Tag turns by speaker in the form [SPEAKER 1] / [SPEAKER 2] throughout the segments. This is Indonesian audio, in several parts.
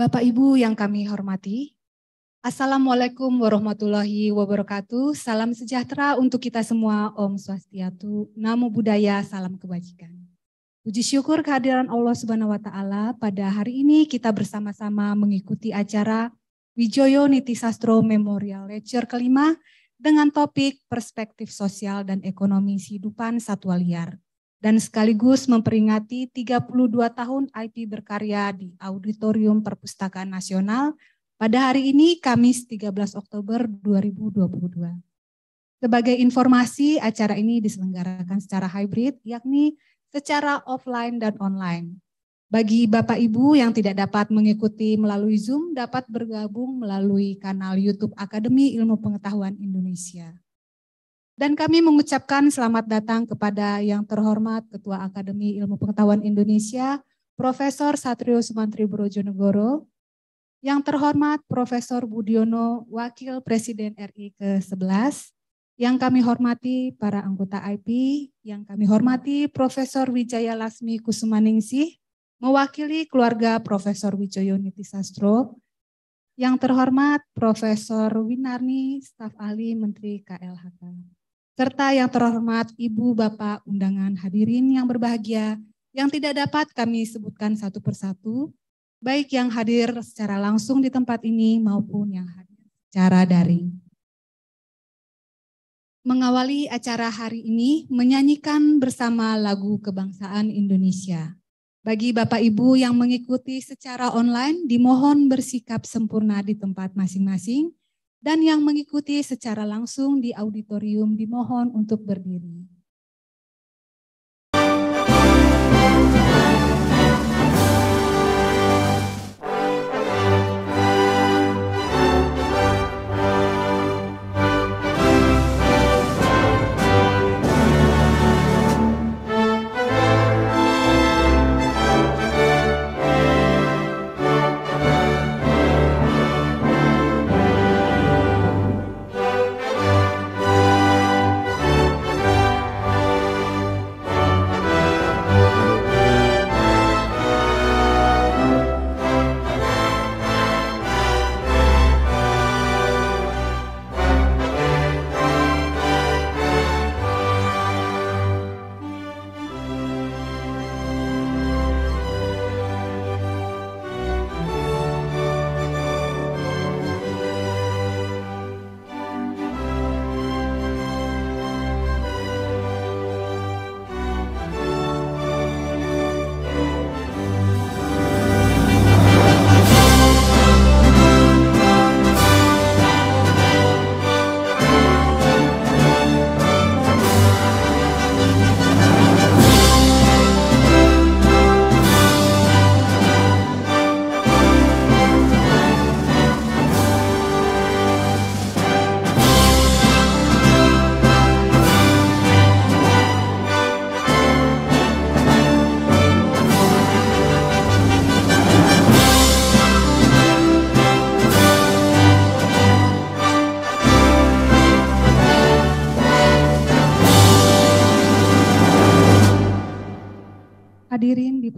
[SPEAKER 1] Bapak Ibu yang kami hormati, Assalamualaikum warahmatullahi wabarakatuh.
[SPEAKER 2] Salam sejahtera untuk kita semua. Om Swastiatu, Namo Buddhaya, salam kebajikan. Puji syukur kehadiran Allah Subhanahu wa taala pada hari ini kita bersama-sama mengikuti acara Wijoyo Niti Sastro Memorial Lecture kelima dengan topik perspektif sosial dan ekonomi hidupan satwa liar dan sekaligus memperingati 32 tahun IP berkarya di Auditorium Perpustakaan Nasional pada hari ini Kamis 13 Oktober 2022. Sebagai informasi, acara ini diselenggarakan secara hybrid, yakni secara offline dan online. Bagi Bapak Ibu yang tidak dapat mengikuti melalui Zoom, dapat bergabung melalui kanal YouTube Akademi Ilmu Pengetahuan Indonesia. Dan kami mengucapkan selamat datang kepada yang terhormat Ketua Akademi Ilmu Pengetahuan Indonesia, Profesor Satrio Sumantri Brojonegoro, yang terhormat Profesor Budiono, Wakil Presiden RI ke-11, yang kami hormati para anggota IP, yang kami hormati Profesor Wijaya Lasmi Kusumaningsih, mewakili keluarga Profesor Wijoyo Nitisastro, yang terhormat Profesor Winarni, staf ahli Menteri KLHK serta yang terhormat Ibu Bapak undangan hadirin yang berbahagia, yang tidak dapat kami sebutkan satu persatu, baik yang hadir secara langsung di tempat ini maupun yang hadir secara daring. Mengawali acara hari ini, menyanyikan bersama lagu kebangsaan Indonesia. Bagi Bapak Ibu yang mengikuti secara online, dimohon bersikap sempurna di tempat masing-masing dan yang mengikuti secara langsung di auditorium dimohon untuk berdiri.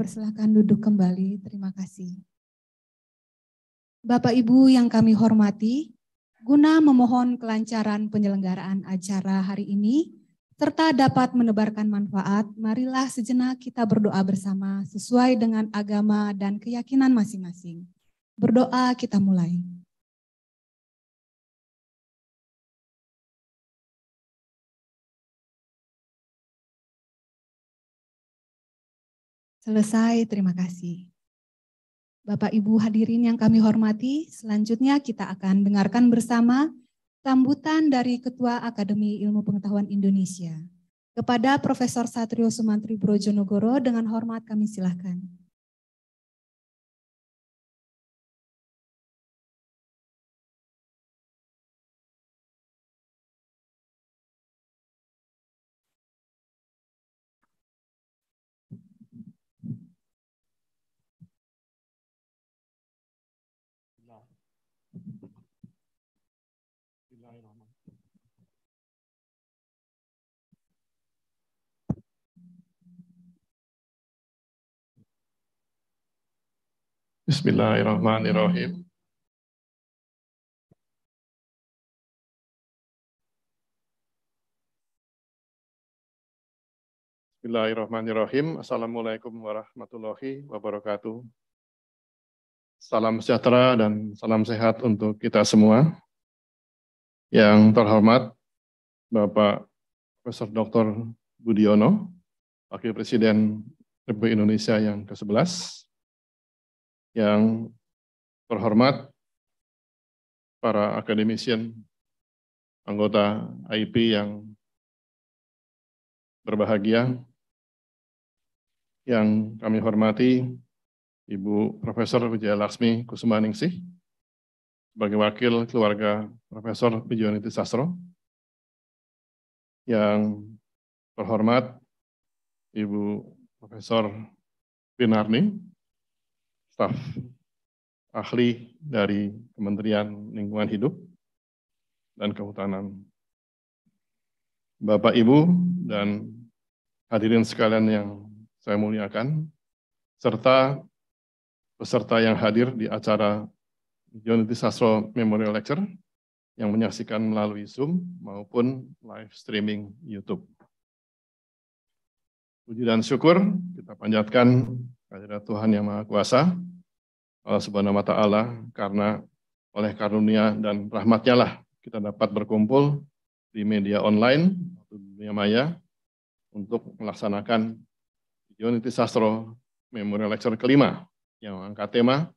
[SPEAKER 2] dipersilahkan duduk kembali. Terima kasih. Bapak Ibu yang kami hormati, guna memohon kelancaran penyelenggaraan acara hari ini, serta dapat menebarkan manfaat, marilah sejenak kita berdoa bersama sesuai dengan agama dan keyakinan masing-masing.
[SPEAKER 1] Berdoa kita mulai. Selesai, terima kasih. Bapak Ibu hadirin yang kami
[SPEAKER 2] hormati, selanjutnya kita akan dengarkan bersama sambutan dari Ketua Akademi Ilmu Pengetahuan Indonesia. Kepada Profesor Satrio Sumantri Brojonegoro
[SPEAKER 1] dengan hormat kami silahkan. Bismillahirrahmanirrahim.
[SPEAKER 3] Bismillahirrahmanirrahim. Assalamualaikum warahmatullahi wabarakatuh. Salam sejahtera dan salam sehat untuk kita semua. Yang terhormat Bapak Profesor Dr. Budiono, Wakil Presiden Republik Indonesia yang ke-11, yang terhormat para akademisian anggota IP yang berbahagia, yang kami hormati Ibu Profesor Wijaya Laksmi Kusumaningsih sebagai wakil keluarga Profesor Pijoniti Sastro, yang terhormat Ibu Profesor Pinarni staf ahli dari Kementerian Lingkungan Hidup dan Kehutanan. Bapak, Ibu, dan hadirin sekalian yang saya muliakan, serta peserta yang hadir di acara Unity Sastro Memorial Lecture yang menyaksikan melalui Zoom maupun live streaming YouTube. Puji dan syukur kita panjatkan Kehadirat Tuhan yang Maha Kuasa, Allah Subhanahu wa taala karena oleh karunia dan rahmatnya lah kita dapat berkumpul di media online atau dunia maya untuk melaksanakan Unity Sastro Memorial Lecture kelima yang mengangkat tema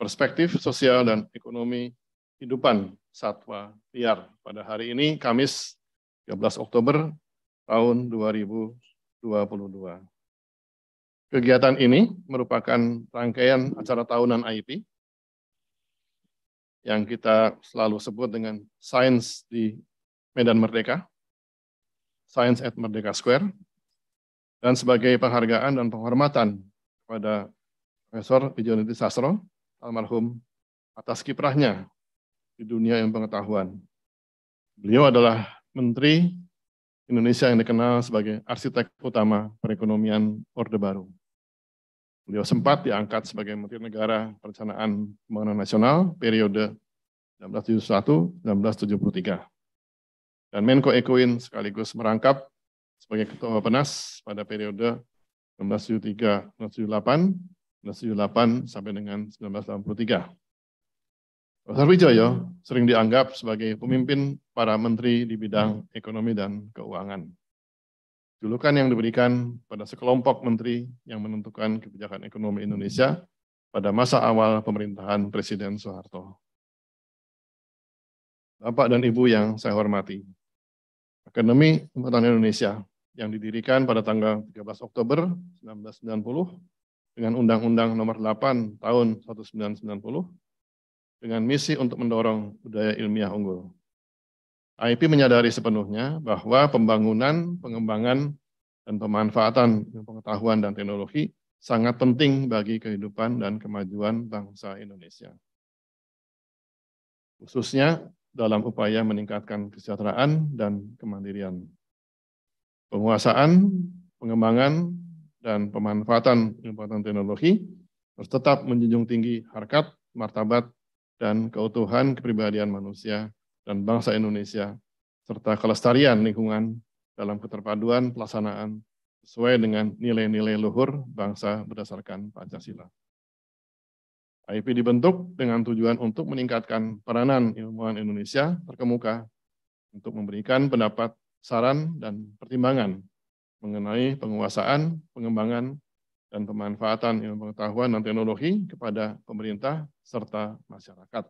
[SPEAKER 3] perspektif sosial dan ekonomi hidupan satwa liar pada hari ini Kamis 13 Oktober tahun 2022. Kegiatan ini merupakan rangkaian acara tahunan AIP yang kita selalu sebut dengan Science di Medan Merdeka, Science at Merdeka Square, dan sebagai penghargaan dan penghormatan kepada Profesor Ijoniti Sasro, almarhum atas kiprahnya di dunia yang pengetahuan. Beliau adalah Menteri Indonesia yang dikenal sebagai arsitek utama perekonomian Orde Baru. Beliau sempat diangkat sebagai Menteri Negara Perencanaan Pembangunan Nasional periode 1971-1973. Dan Menko Ekoin sekaligus merangkap sebagai Ketua Bapenas pada periode 1973-1978, 1978 sampai dengan 1983. Profesor Wijoyo sering dianggap sebagai pemimpin para menteri di bidang ekonomi dan keuangan julukan yang diberikan pada sekelompok menteri yang menentukan kebijakan ekonomi Indonesia pada masa awal pemerintahan Presiden Soeharto. Bapak dan Ibu yang saya hormati, Akademi Tentara Indonesia yang didirikan pada tanggal 13 Oktober 1990 dengan Undang-Undang Nomor 8 Tahun 1990 dengan misi untuk mendorong budaya ilmiah unggul. IP menyadari sepenuhnya bahwa pembangunan, pengembangan, dan pemanfaatan pengetahuan dan teknologi sangat penting bagi kehidupan dan kemajuan bangsa Indonesia. Khususnya dalam upaya meningkatkan kesejahteraan dan kemandirian. Penguasaan, pengembangan, dan pemanfaatan pengetahuan teknologi harus tetap menjunjung tinggi harkat, martabat, dan keutuhan kepribadian manusia dan bangsa Indonesia, serta kelestarian lingkungan dalam keterpaduan pelaksanaan sesuai dengan nilai-nilai luhur bangsa berdasarkan Pancasila. IP dibentuk dengan tujuan untuk meningkatkan peranan ilmuwan Indonesia terkemuka untuk memberikan pendapat, saran, dan pertimbangan mengenai penguasaan, pengembangan, dan pemanfaatan ilmu pengetahuan dan teknologi kepada pemerintah serta masyarakat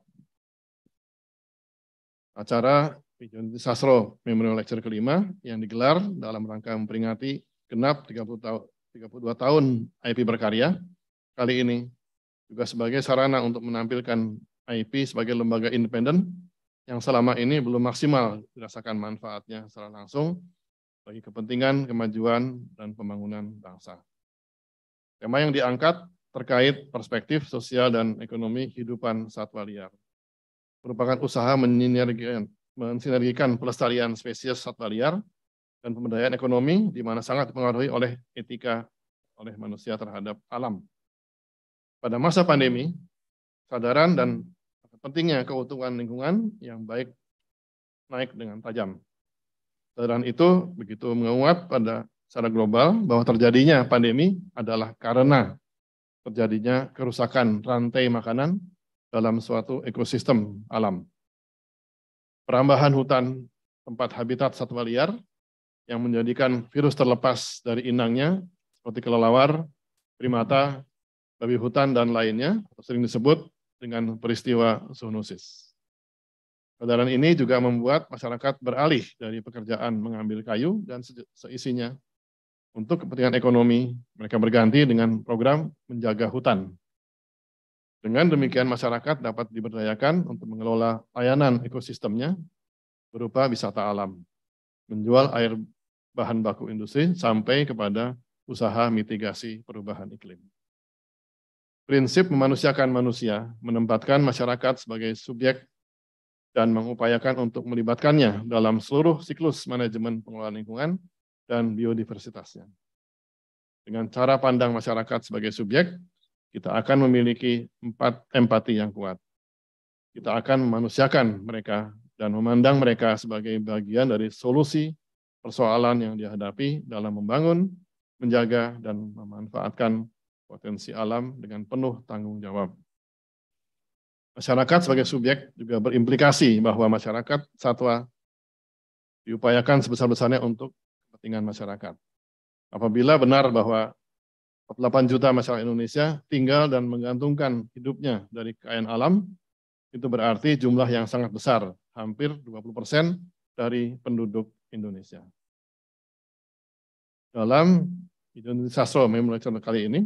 [SPEAKER 3] acara Pijon Sasro Memorial Lecture kelima yang digelar dalam rangka memperingati genap 30 tahun 32 tahun IP berkarya kali ini juga sebagai sarana untuk menampilkan IP sebagai lembaga independen yang selama ini belum maksimal dirasakan manfaatnya secara langsung bagi kepentingan, kemajuan, dan pembangunan bangsa. Tema yang diangkat terkait perspektif sosial dan ekonomi kehidupan satwa liar merupakan usaha mensinergikan, mensinergikan pelestarian spesies satwa liar dan pemberdayaan ekonomi di mana sangat dipengaruhi oleh etika oleh manusia terhadap alam. Pada masa pandemi, sadaran dan pentingnya keutuhan lingkungan yang baik naik dengan tajam. Sadaran itu begitu menguat pada secara global bahwa terjadinya pandemi adalah karena terjadinya kerusakan rantai makanan dalam suatu ekosistem alam. Perambahan hutan tempat habitat satwa liar yang menjadikan virus terlepas dari inangnya seperti kelelawar, primata, babi hutan, dan lainnya, sering disebut dengan peristiwa zoonosis. Kedaran ini juga membuat masyarakat beralih dari pekerjaan mengambil kayu dan seisinya. Untuk kepentingan ekonomi, mereka berganti dengan program menjaga hutan dengan hmm. demikian masyarakat dapat diberdayakan untuk mengelola layanan ekosistemnya berupa wisata alam, menjual air bahan baku industri sampai kepada usaha mitigasi perubahan iklim. Prinsip memanusiakan manusia menempatkan masyarakat sebagai subjek dan mengupayakan untuk melibatkannya dalam seluruh siklus manajemen pengelolaan lingkungan dan biodiversitasnya. Dengan cara pandang masyarakat sebagai subjek, kita akan memiliki empat empati yang kuat. Kita akan memanusiakan mereka dan memandang mereka sebagai bagian dari solusi persoalan yang dihadapi dalam membangun, menjaga, dan memanfaatkan potensi alam dengan penuh tanggung jawab. Masyarakat sebagai subjek juga berimplikasi bahwa masyarakat satwa diupayakan sebesar-besarnya untuk kepentingan masyarakat. Apabila benar bahwa 8 juta masyarakat Indonesia tinggal dan menggantungkan hidupnya dari kekayaan alam, itu berarti jumlah yang sangat besar, hampir 20 persen dari penduduk Indonesia. Dalam Indonesia Sastro Memorial kali ini,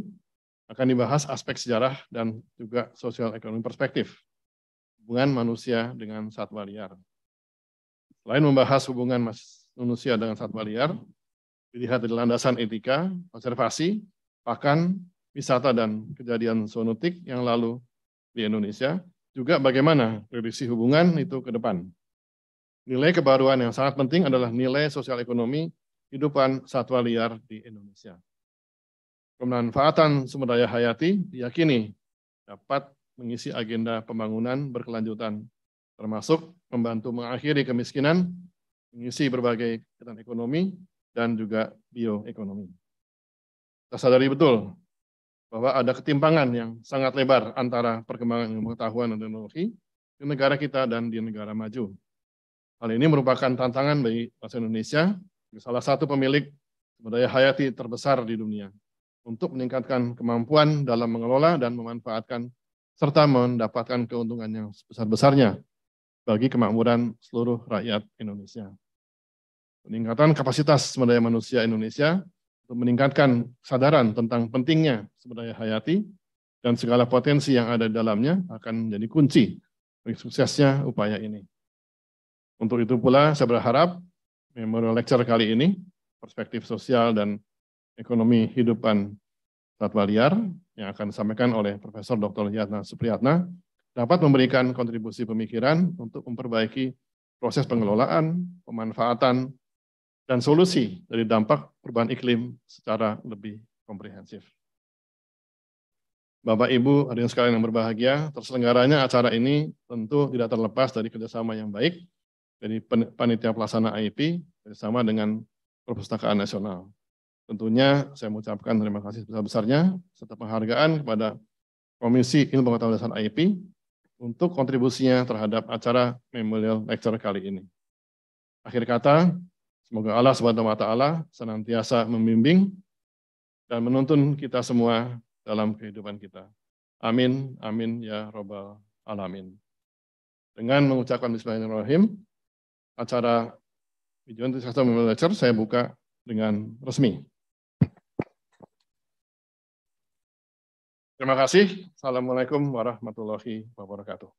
[SPEAKER 3] akan dibahas aspek sejarah dan juga sosial ekonomi perspektif, hubungan manusia dengan satwa liar. Selain membahas hubungan manusia dengan satwa liar, dilihat dari landasan etika, konservasi, bahkan wisata dan kejadian zoonotik yang lalu di Indonesia, juga bagaimana prediksi hubungan itu ke depan. Nilai kebaruan yang sangat penting adalah nilai sosial ekonomi kehidupan satwa liar di Indonesia. Pemanfaatan sumber daya hayati diyakini dapat mengisi agenda pembangunan berkelanjutan, termasuk membantu mengakhiri kemiskinan, mengisi berbagai kegiatan ekonomi, dan juga bioekonomi. Kita sadari betul bahwa ada ketimpangan yang sangat lebar antara perkembangan ilmu pengetahuan dan teknologi di negara kita dan di negara maju. Hal ini merupakan tantangan bagi bangsa Indonesia, salah satu pemilik sumber daya hayati terbesar di dunia, untuk meningkatkan kemampuan dalam mengelola dan memanfaatkan serta mendapatkan keuntungan yang sebesar-besarnya bagi kemakmuran seluruh rakyat Indonesia. Peningkatan kapasitas sumber daya manusia Indonesia meningkatkan kesadaran tentang pentingnya sumber daya hayati dan segala potensi yang ada di dalamnya akan menjadi kunci bagi suksesnya upaya ini. Untuk itu pula saya berharap memorial lecture kali ini perspektif sosial dan ekonomi hidupan satwa liar yang akan disampaikan oleh Profesor Dr. Yatna Supriyatna dapat memberikan kontribusi pemikiran untuk memperbaiki proses pengelolaan, pemanfaatan, dan solusi dari dampak perubahan iklim secara lebih komprehensif. Bapak Ibu, hadirin sekalian yang berbahagia, terselenggaranya acara ini tentu tidak terlepas dari kerjasama yang baik dari panitia pelaksana AIP bersama dengan Perpustakaan Nasional. Tentunya saya mengucapkan terima kasih sebesar-besarnya serta penghargaan kepada Komisi Ilmu Pengetahuan Dasar AIP untuk kontribusinya terhadap acara Memorial Lecture kali ini. Akhir kata, Semoga Allah Subhanahu wa taala senantiasa membimbing dan menuntun kita semua dalam kehidupan kita. Amin, amin ya robbal alamin. Dengan mengucapkan Bismillahirrahmanirrahim, acara video antisipasi lecture saya buka dengan resmi. Terima kasih. Assalamualaikum warahmatullahi wabarakatuh.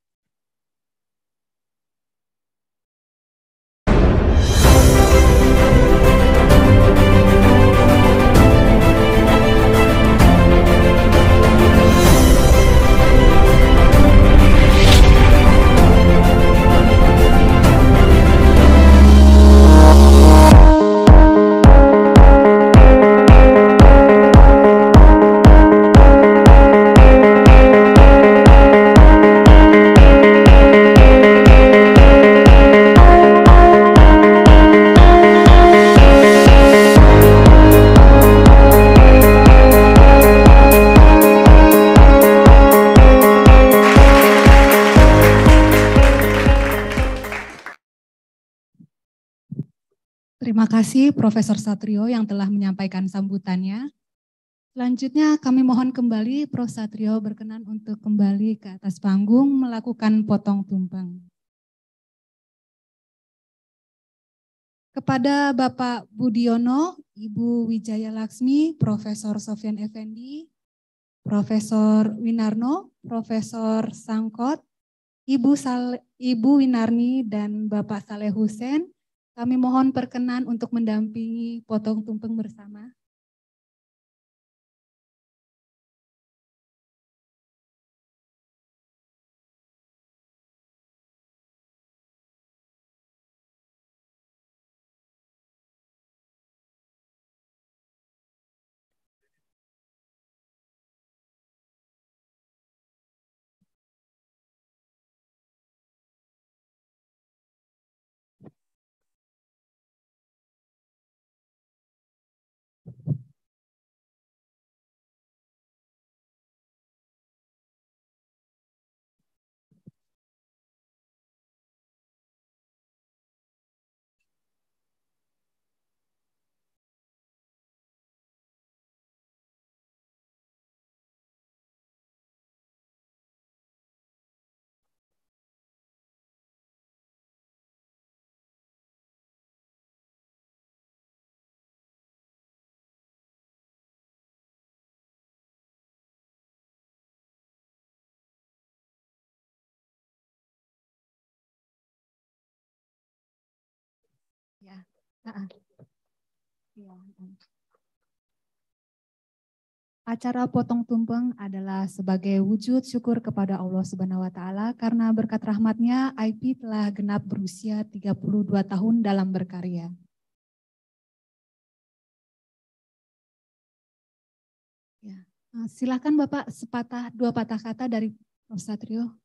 [SPEAKER 2] Terima kasih Profesor Satrio yang telah menyampaikan sambutannya. Selanjutnya kami mohon kembali Prof. Satrio berkenan untuk kembali ke atas panggung melakukan potong tumpeng. Kepada Bapak Budiono, Ibu Wijaya Laksmi, Profesor Sofian Effendi, Profesor Winarno, Profesor Sangkot, Ibu, Sal Ibu Winarni dan Bapak Saleh Hussein, kami mohon
[SPEAKER 1] perkenan untuk mendampingi potong tumpeng bersama. Iya,
[SPEAKER 2] Acara potong tumpeng adalah sebagai wujud syukur kepada Allah Subhanahu wa taala
[SPEAKER 1] karena berkat rahmatnya IP telah genap berusia 32 tahun dalam berkarya. Ya. Nah, Silahkan Bapak sepatah dua patah kata dari Prof. Satrio.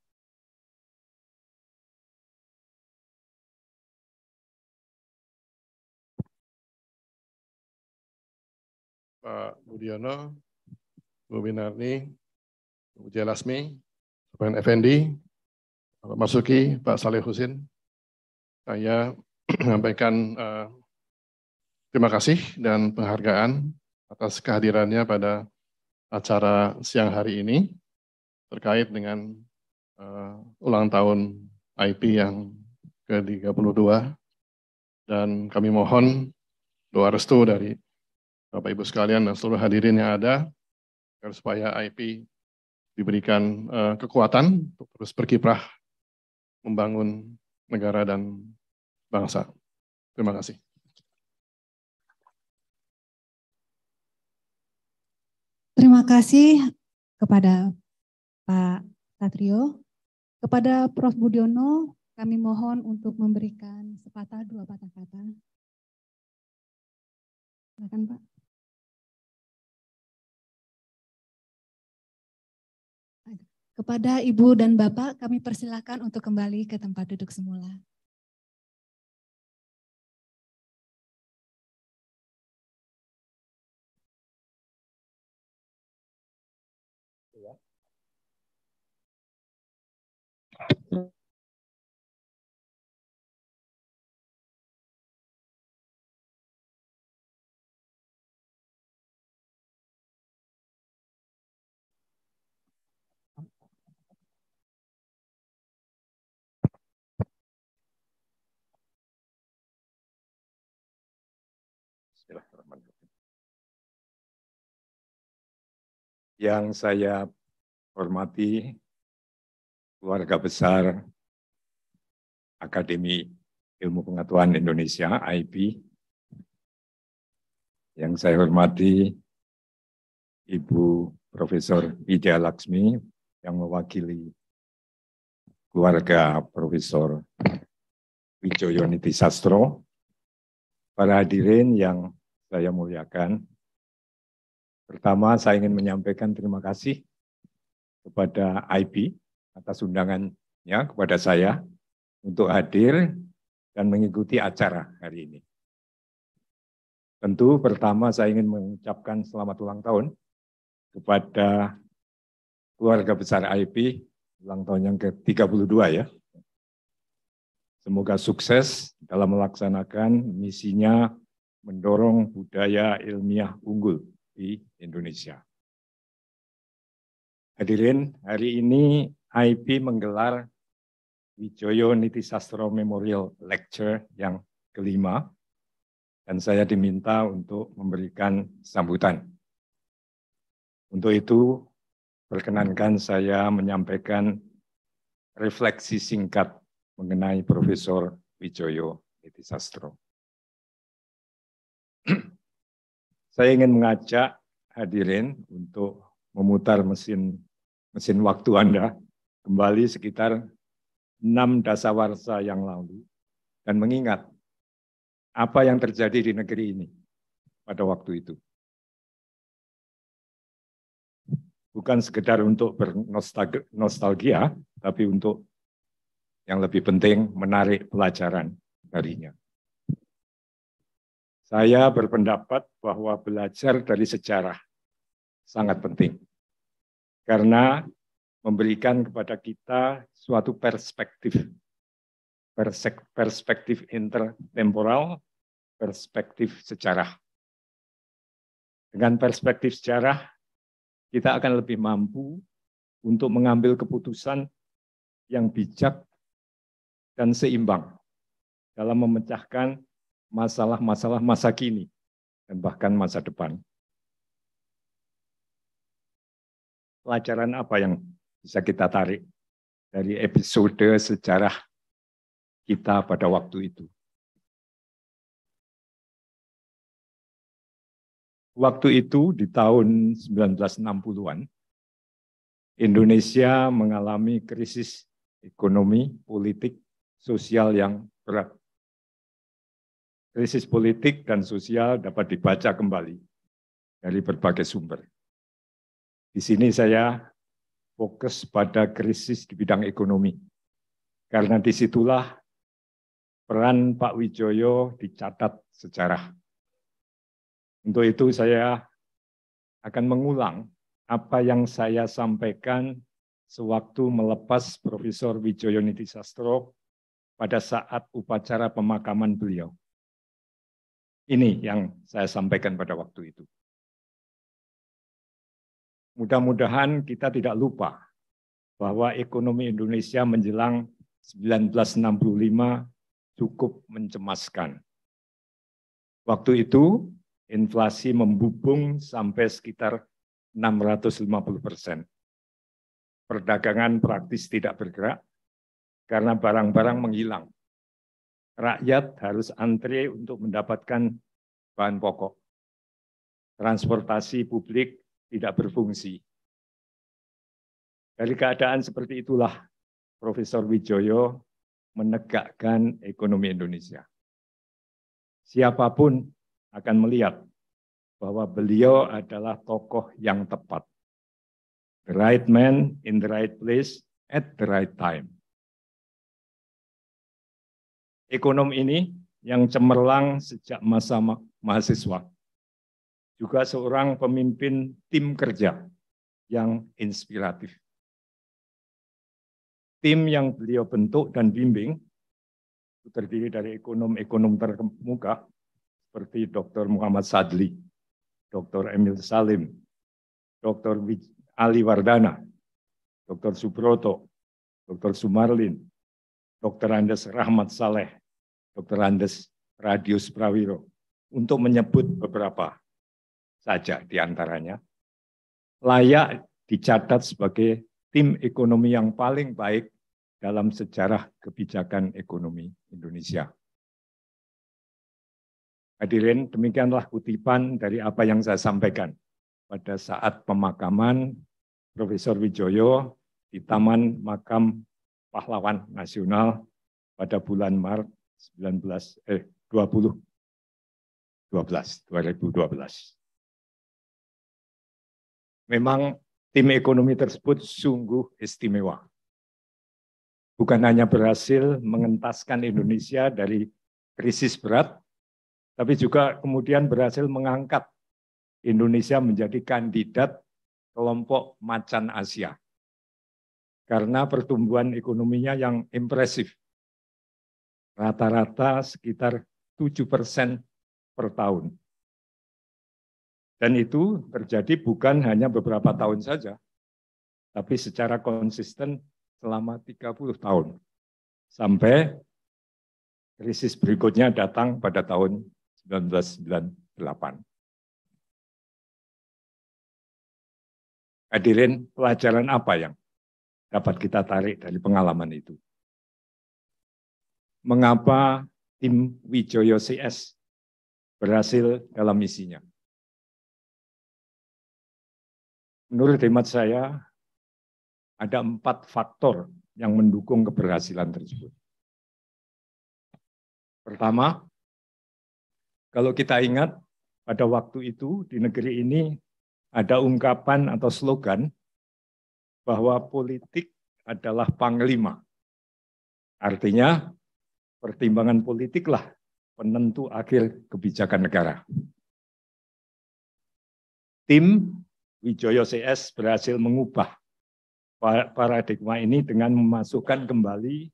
[SPEAKER 1] Pak Budiono,
[SPEAKER 3] Bu Winarni, Bu Jelasmi, Pak Effendi, Pak Marsuki, Pak Saleh Husin, saya menyampaikan uh, terima kasih dan penghargaan atas kehadirannya pada acara siang hari ini terkait dengan uh, ulang tahun IP yang ke-32 dan kami mohon doa restu dari Bapak Ibu sekalian dan seluruh hadirin yang ada, agar supaya IP diberikan uh, kekuatan untuk terus berkiprah membangun negara dan bangsa. Terima kasih.
[SPEAKER 1] Terima kasih kepada Pak Satrio. Kepada Prof. Budiono, kami mohon untuk memberikan sepatah dua patah kata. Silakan Pak. Kepada Ibu dan Bapak, kami persilahkan untuk kembali ke tempat duduk semula. Iya. yang saya hormati keluarga
[SPEAKER 4] besar Akademi Ilmu Pengetahuan Indonesia, IP, yang saya hormati Ibu Profesor Ida Laksmi yang mewakili keluarga Profesor Wijoyoniti Sastro, para hadirin yang saya muliakan, Pertama, saya ingin menyampaikan terima kasih kepada IP atas undangannya kepada saya untuk hadir dan mengikuti acara hari ini. Tentu pertama saya ingin mengucapkan selamat ulang tahun kepada keluarga besar IP ulang tahun yang ke-32 ya. Semoga sukses dalam melaksanakan misinya mendorong budaya ilmiah unggul di Indonesia. Hadirin, hari ini IP menggelar Wijoyo Niti Sastro Memorial Lecture yang kelima, dan saya diminta untuk memberikan sambutan. Untuk itu, perkenankan saya menyampaikan refleksi singkat mengenai Profesor Wijoyo Niti Sastro. saya ingin mengajak hadirin untuk memutar mesin mesin waktu Anda kembali sekitar enam dasawarsa yang lalu dan mengingat apa yang terjadi di negeri ini pada waktu itu. Bukan sekedar untuk bernostalgia, tapi untuk yang lebih penting menarik pelajaran darinya. Saya berpendapat bahwa belajar dari sejarah sangat penting. Karena memberikan kepada kita suatu perspektif. Perspektif intertemporal, perspektif sejarah. Dengan perspektif sejarah, kita akan lebih mampu untuk mengambil keputusan yang bijak dan seimbang dalam memecahkan masalah-masalah masa kini dan bahkan masa depan. Pelajaran apa yang bisa kita tarik dari episode
[SPEAKER 1] sejarah kita pada waktu itu? Waktu itu di tahun
[SPEAKER 4] 1960-an, Indonesia mengalami krisis ekonomi, politik, sosial yang berat krisis politik dan sosial dapat dibaca kembali dari berbagai sumber. Di sini saya fokus pada krisis di bidang ekonomi. Karena disitulah peran Pak Wijoyo dicatat sejarah. Untuk itu saya akan mengulang apa yang saya sampaikan sewaktu melepas Profesor Wijoyo Nitisastro pada saat upacara pemakaman beliau. Ini yang saya sampaikan pada waktu itu. Mudah-mudahan kita tidak lupa bahwa ekonomi Indonesia menjelang 1965 cukup mencemaskan. Waktu itu inflasi membubung sampai sekitar 650 persen. Perdagangan praktis tidak bergerak karena barang-barang menghilang rakyat harus antre untuk mendapatkan bahan pokok. Transportasi publik tidak berfungsi. Dari keadaan seperti itulah Profesor Wijoyo menegakkan ekonomi Indonesia. Siapapun akan melihat bahwa beliau adalah tokoh yang tepat. The right man in the right place at the right time ekonom ini yang cemerlang sejak masa ma mahasiswa. Juga seorang pemimpin tim kerja yang inspiratif. Tim yang beliau bentuk dan bimbing itu terdiri dari ekonom-ekonom terkemuka seperti Dr. Muhammad Sadli, Dr. Emil Salim, Dr. Ali Wardana, Dr. Subroto, Dr. Sumarlin, Dr. Andes Rahmat Saleh, Dr. Andes Radius Prawiro untuk menyebut beberapa saja di antaranya. Layak dicatat sebagai tim ekonomi yang paling baik dalam sejarah kebijakan ekonomi Indonesia. Hadirin, demikianlah kutipan dari apa yang saya sampaikan pada saat pemakaman Profesor Wijoyo di Taman Makam Pahlawan Nasional pada bulan Maret 19 eh 20
[SPEAKER 1] 12 2012. Memang tim ekonomi tersebut sungguh istimewa.
[SPEAKER 4] Bukan hanya berhasil mengentaskan Indonesia dari krisis berat, tapi juga kemudian berhasil mengangkat Indonesia menjadi kandidat kelompok macan Asia. Karena pertumbuhan ekonominya yang impresif rata-rata sekitar 7 persen per tahun. Dan itu terjadi bukan hanya beberapa tahun saja, tapi secara konsisten selama 30 tahun.
[SPEAKER 1] Sampai krisis berikutnya datang pada tahun 1998.
[SPEAKER 4] Hadirin, pelajaran apa yang dapat kita tarik dari pengalaman itu?
[SPEAKER 1] mengapa tim Wijoyo CS berhasil dalam misinya.
[SPEAKER 4] Menurut hemat saya, ada empat faktor yang mendukung keberhasilan tersebut. Pertama, kalau kita ingat, pada waktu itu di negeri ini ada ungkapan atau slogan bahwa politik adalah panglima. Artinya, pertimbangan politiklah penentu akhir kebijakan negara. Tim Wijoyo CS berhasil mengubah paradigma ini dengan memasukkan kembali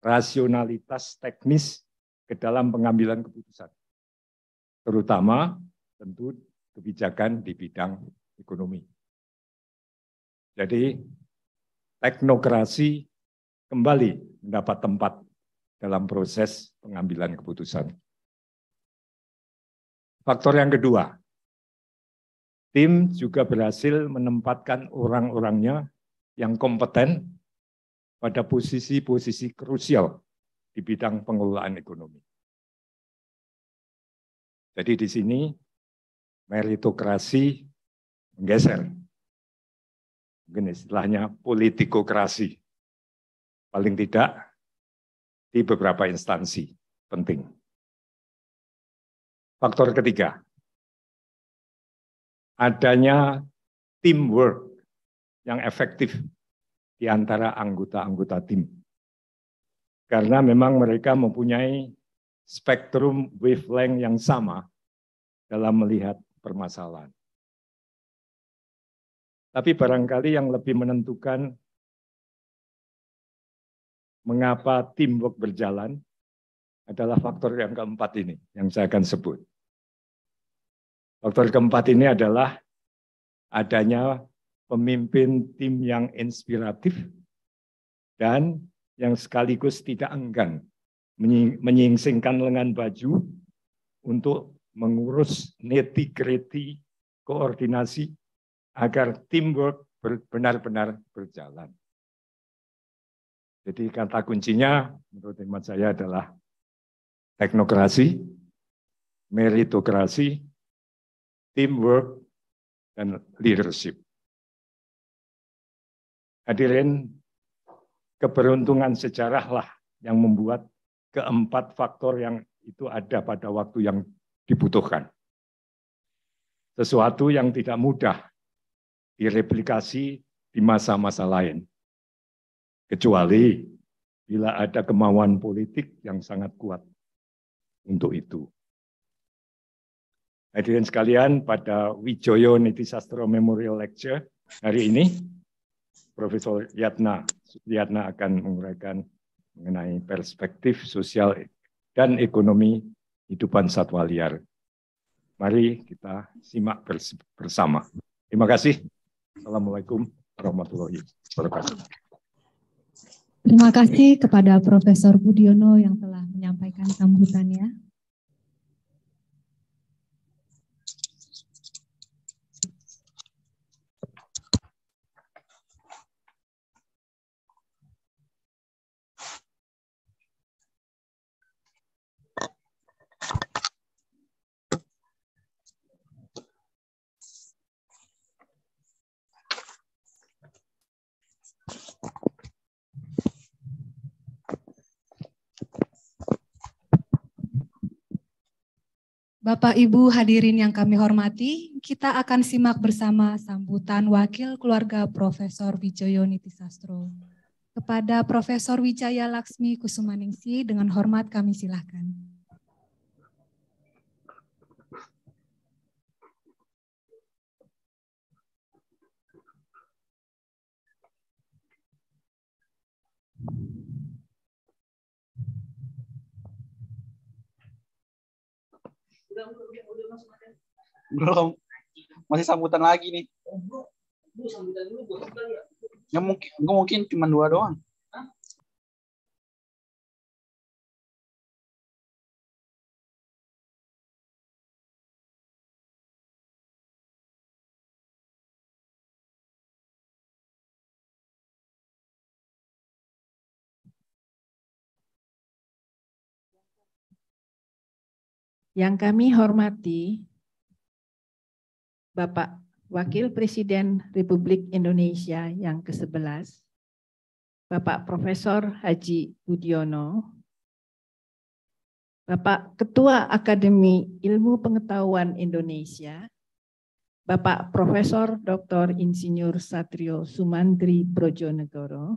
[SPEAKER 4] rasionalitas teknis ke dalam pengambilan keputusan. Terutama tentu kebijakan di bidang ekonomi. Jadi teknokrasi kembali mendapat tempat dalam proses pengambilan keputusan. Faktor yang kedua, tim juga berhasil menempatkan orang-orangnya yang kompeten pada posisi-posisi krusial di bidang pengelolaan ekonomi. Jadi di sini meritokrasi menggeser. Mungkin istilahnya politikokrasi. Paling
[SPEAKER 1] tidak di beberapa instansi penting. Faktor ketiga, adanya
[SPEAKER 4] teamwork yang efektif di antara anggota-anggota tim. Karena memang mereka mempunyai spektrum wavelength
[SPEAKER 1] yang sama dalam melihat permasalahan.
[SPEAKER 4] Tapi barangkali yang lebih menentukan mengapa teamwork berjalan adalah faktor yang keempat ini yang saya akan sebut. Faktor keempat ini adalah adanya pemimpin tim yang inspiratif dan yang sekaligus tidak enggan menyingsingkan lengan baju untuk mengurus neti-kreti koordinasi agar teamwork benar-benar berjalan. Jadi kata kuncinya menurut hemat saya adalah teknokrasi, meritokrasi, teamwork, dan leadership. Hadirin, keberuntungan sejarahlah yang membuat keempat faktor yang itu ada pada waktu yang dibutuhkan. Sesuatu yang tidak mudah direplikasi di masa-masa lain. Kecuali bila ada kemauan politik yang sangat kuat untuk itu. Hadirin sekalian, pada Wijoyo Niti Sastro Memorial Lecture hari ini, Profesor Yatna Yatna akan menguraikan mengenai perspektif sosial dan ekonomi hidupan satwa liar. Mari kita simak bersama. Terima kasih. Assalamualaikum warahmatullahi wabarakatuh.
[SPEAKER 1] Terima
[SPEAKER 2] kasih kepada Profesor Budiono yang telah menyampaikan sambutannya. Bapak Ibu hadirin yang kami hormati, kita akan simak bersama sambutan wakil keluarga Profesor Wijoyo Nitisastro. Kepada Profesor Wijaya Laksmi Kusumaningsi dengan hormat kami silakan.
[SPEAKER 5] belum masih sambutan lagi nih oh, ya mungkin gue mungkin cuma dua doang
[SPEAKER 1] Yang kami hormati Bapak Wakil Presiden
[SPEAKER 6] Republik Indonesia yang ke-11, Bapak Profesor Haji Budiono, Bapak Ketua Akademi Ilmu Pengetahuan Indonesia, Bapak Profesor Dr. Insinyur Satrio Sumantri Brojonegoro,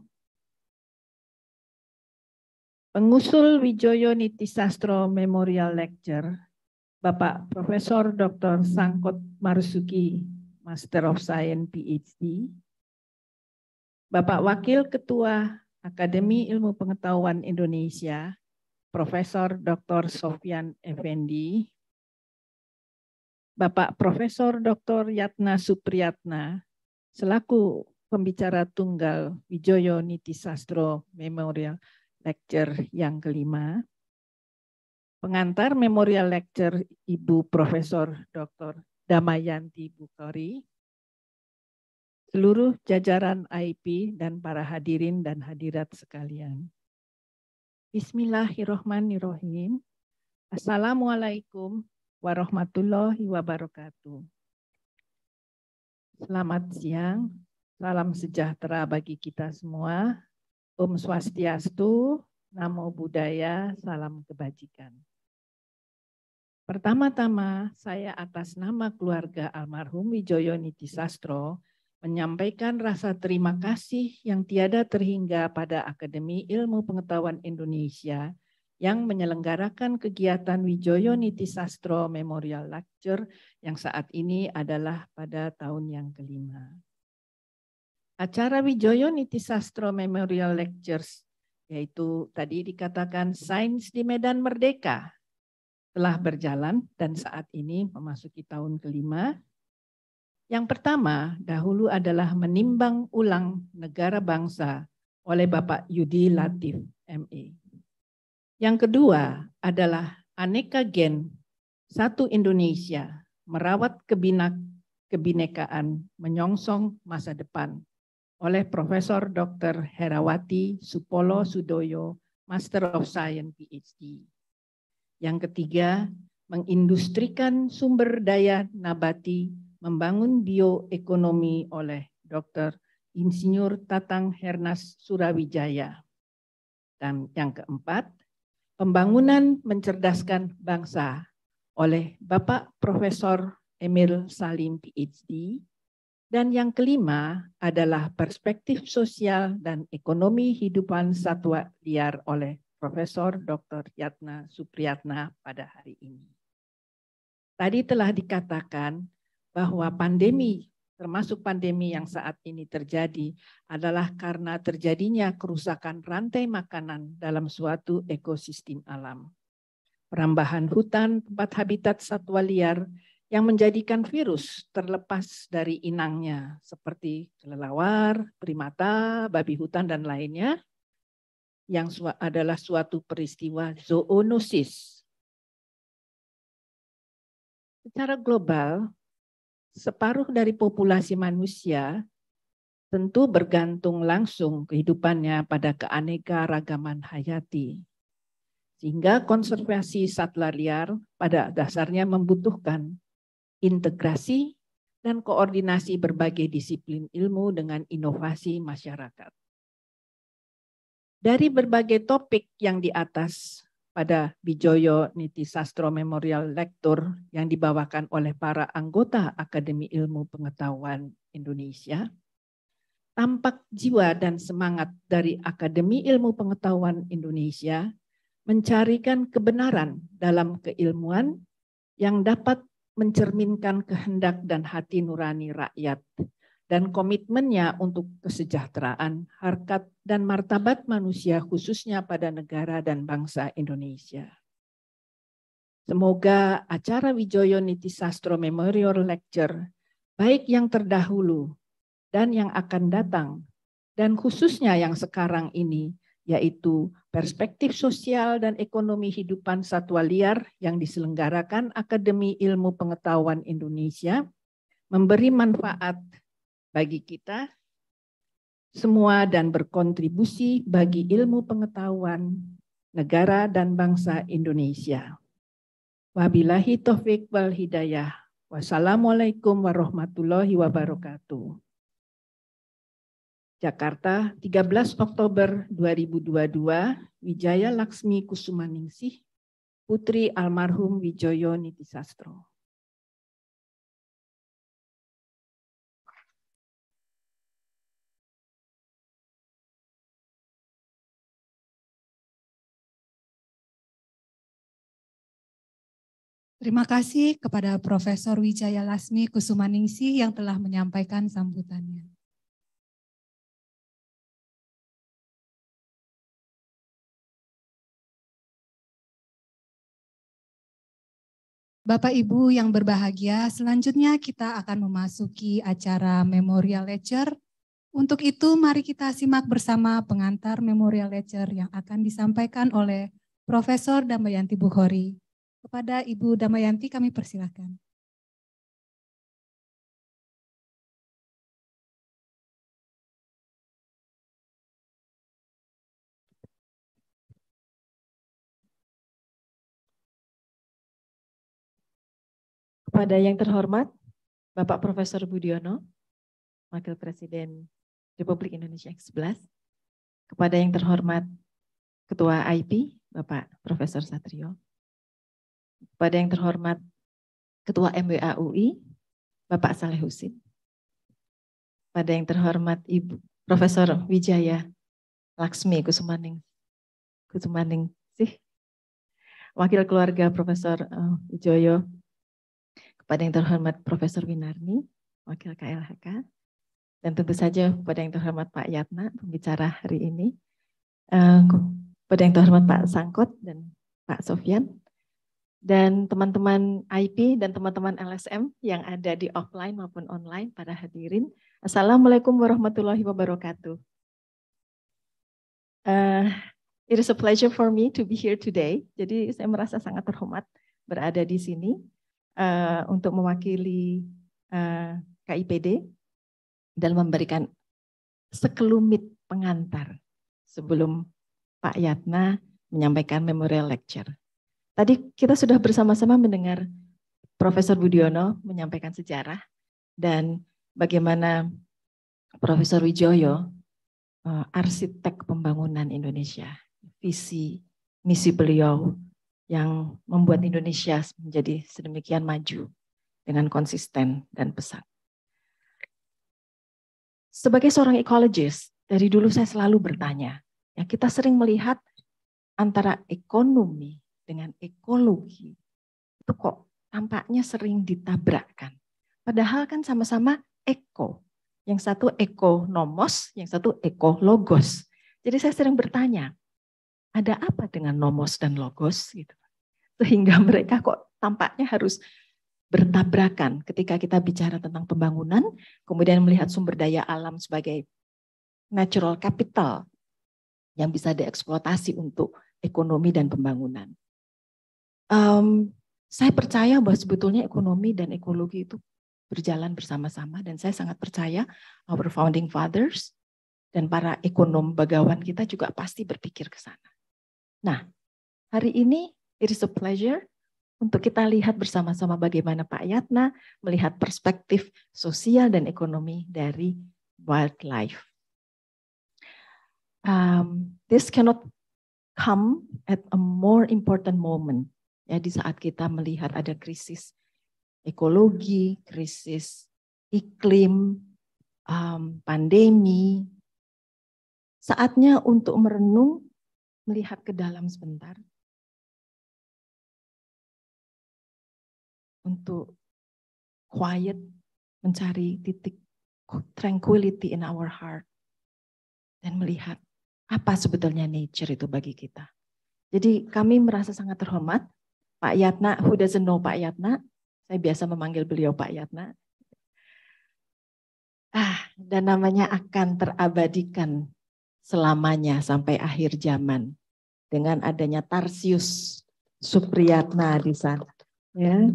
[SPEAKER 6] Pengusul Wijoyo Niti Sastro Memorial Lecture Bapak Profesor Dr. Sangkot Marsuki, Master of Science PhD, Bapak Wakil Ketua Akademi Ilmu Pengetahuan Indonesia, Profesor Dr. Sofian Effendi, Bapak Profesor Dr. Yatna Supriyatna, selaku pembicara tunggal Wijoyo Niti Sastro Memorial Lecture yang kelima, Pengantar Memorial Lecture Ibu Profesor Dr. Damayanti Bukhari, seluruh jajaran IP dan para hadirin dan hadirat sekalian. Bismillahirrohmanirrohim. Assalamualaikum warahmatullahi wabarakatuh. Selamat siang, salam sejahtera bagi kita semua. Om Swastiastu, Namo Buddhaya, salam kebajikan. Pertama-tama, saya atas nama keluarga almarhum Wijoyo Niti Sastro menyampaikan rasa terima kasih yang tiada terhingga pada Akademi Ilmu Pengetahuan Indonesia yang menyelenggarakan kegiatan Wijoyo Niti Sastro Memorial Lecture yang saat ini adalah pada tahun yang kelima. Acara Wijoyo Niti Sastro Memorial Lectures yaitu tadi dikatakan Sains di Medan Merdeka telah berjalan dan saat ini memasuki tahun kelima. Yang pertama dahulu adalah menimbang ulang negara bangsa oleh Bapak Yudi Latif, ME. Yang kedua adalah aneka gen satu Indonesia merawat kebinak, kebinekaan menyongsong masa depan oleh Profesor Dr. Herawati Supolo Sudoyo, Master of Science PhD. Yang ketiga, mengindustrikan sumber daya nabati, membangun bioekonomi oleh Dr. Insinyur Tatang Hernas Surawijaya. Dan yang keempat, pembangunan mencerdaskan bangsa oleh Bapak Profesor Emil Salim PhD. Dan yang kelima adalah perspektif sosial dan ekonomi hidupan satwa liar oleh Profesor Dr. Yatna Supriyatna pada hari ini. Tadi telah dikatakan bahwa pandemi termasuk pandemi yang saat ini terjadi, adalah karena terjadinya kerusakan rantai makanan dalam suatu ekosistem alam. Perambahan hutan, tempat habitat satwa liar yang menjadikan virus terlepas dari inangnya, seperti kelelawar, primata, babi hutan, dan lainnya, yang adalah suatu peristiwa zoonosis. Secara global, separuh dari populasi manusia tentu bergantung langsung kehidupannya pada keaneka ragaman hayati. Sehingga konservasi satwa liar pada dasarnya membutuhkan integrasi dan koordinasi berbagai disiplin ilmu dengan inovasi masyarakat dari berbagai topik yang di atas pada Bijoyo Niti Sastro Memorial Lecture yang dibawakan oleh para anggota Akademi Ilmu Pengetahuan Indonesia, tampak jiwa dan semangat dari Akademi Ilmu Pengetahuan Indonesia mencarikan kebenaran dalam keilmuan yang dapat mencerminkan kehendak dan hati nurani rakyat dan komitmennya untuk kesejahteraan, harkat, dan martabat manusia khususnya pada negara dan bangsa Indonesia. Semoga acara Wijoyo Niti Sastro Memorial Lecture, baik yang terdahulu dan yang akan datang, dan khususnya yang sekarang ini, yaitu perspektif sosial dan ekonomi hidupan satwa liar yang diselenggarakan Akademi Ilmu Pengetahuan Indonesia, memberi manfaat bagi kita semua dan berkontribusi bagi ilmu pengetahuan negara dan bangsa Indonesia. Wabillahi taufik wal hidayah. Wassalamualaikum warahmatullahi wabarakatuh. Jakarta, 13 Oktober 2022, Wijaya Laksmi Kusumaningsih, putri almarhum Wijoyo
[SPEAKER 1] Nitisastro. Terima kasih kepada Profesor Wijaya Lasmi Kusumaningsi yang telah menyampaikan sambutannya. Bapak Ibu yang berbahagia, selanjutnya kita akan memasuki acara Memorial
[SPEAKER 2] Lecture. Untuk itu mari kita simak bersama pengantar Memorial Lecture yang
[SPEAKER 1] akan disampaikan oleh Profesor Damayanti Bukhari. Kepada Ibu Damayanti kami persilahkan. Kepada yang terhormat, Bapak Profesor Budiono,
[SPEAKER 7] Wakil Presiden Republik Indonesia x 11 kepada yang terhormat Ketua IP, Bapak Profesor Satrio, pada yang terhormat Ketua MWA UI, Bapak Saleh Husin. Pada yang terhormat Ibu Profesor Wijaya Laksmi Kusumaning. Kusumaning sih. Wakil keluarga Profesor eh, Wijoyo. Kepada yang terhormat Profesor Winarni, Wakil KLHK. Dan tentu saja kepada yang terhormat Pak Yatna, pembicara hari ini. Eh, kepada yang terhormat Pak Sangkot dan Pak Sofyan, dan teman-teman IP dan teman-teman LSM yang ada di offline maupun online para hadirin. Assalamualaikum warahmatullahi wabarakatuh. Uh, it is a pleasure for me to be here today. Jadi saya merasa sangat terhormat berada di sini uh, untuk mewakili uh, eh, KIPD dan memberikan sekelumit pengantar sebelum Pak Yatna menyampaikan memorial lecture. Tadi kita sudah bersama-sama mendengar Profesor Budiono menyampaikan sejarah dan bagaimana Profesor Wijoyo, eh, arsitek pembangunan Indonesia, visi, misi beliau yang membuat Indonesia menjadi sedemikian maju dengan konsisten dan pesat. Sebagai seorang ekologis, dari dulu saya selalu bertanya, ya kita sering melihat antara ekonomi dengan ekologi itu kok tampaknya sering ditabrakkan. Padahal kan sama-sama eko. Yang satu ekonomos, yang satu ekologos. Jadi saya sering bertanya, ada apa dengan nomos dan logos gitu. Sehingga mereka kok tampaknya harus bertabrakan ketika kita bicara tentang pembangunan, kemudian melihat sumber daya alam sebagai natural capital yang bisa dieksploitasi untuk ekonomi dan pembangunan um, saya percaya bahwa sebetulnya ekonomi dan ekologi itu berjalan bersama-sama dan saya sangat percaya our founding fathers dan para ekonom bagawan kita juga pasti berpikir ke sana. Nah, hari ini it is a pleasure untuk kita lihat bersama-sama bagaimana Pak Yatna melihat perspektif sosial dan ekonomi dari wildlife. Um, this cannot come at a more important moment Ya, di saat kita melihat ada krisis ekologi, krisis iklim, um,
[SPEAKER 1] pandemi, saatnya untuk merenung, melihat ke dalam sebentar, untuk quiet, mencari titik
[SPEAKER 7] tranquility in our heart, dan melihat apa sebetulnya nature itu bagi kita. Jadi kami merasa sangat terhormat Pak Yatna, who doesn't know Pak Yatna? Saya biasa memanggil beliau Pak Yatna. Ah, dan namanya akan terabadikan selamanya sampai akhir zaman dengan adanya Tarsius Supriyatna di sana. Ya.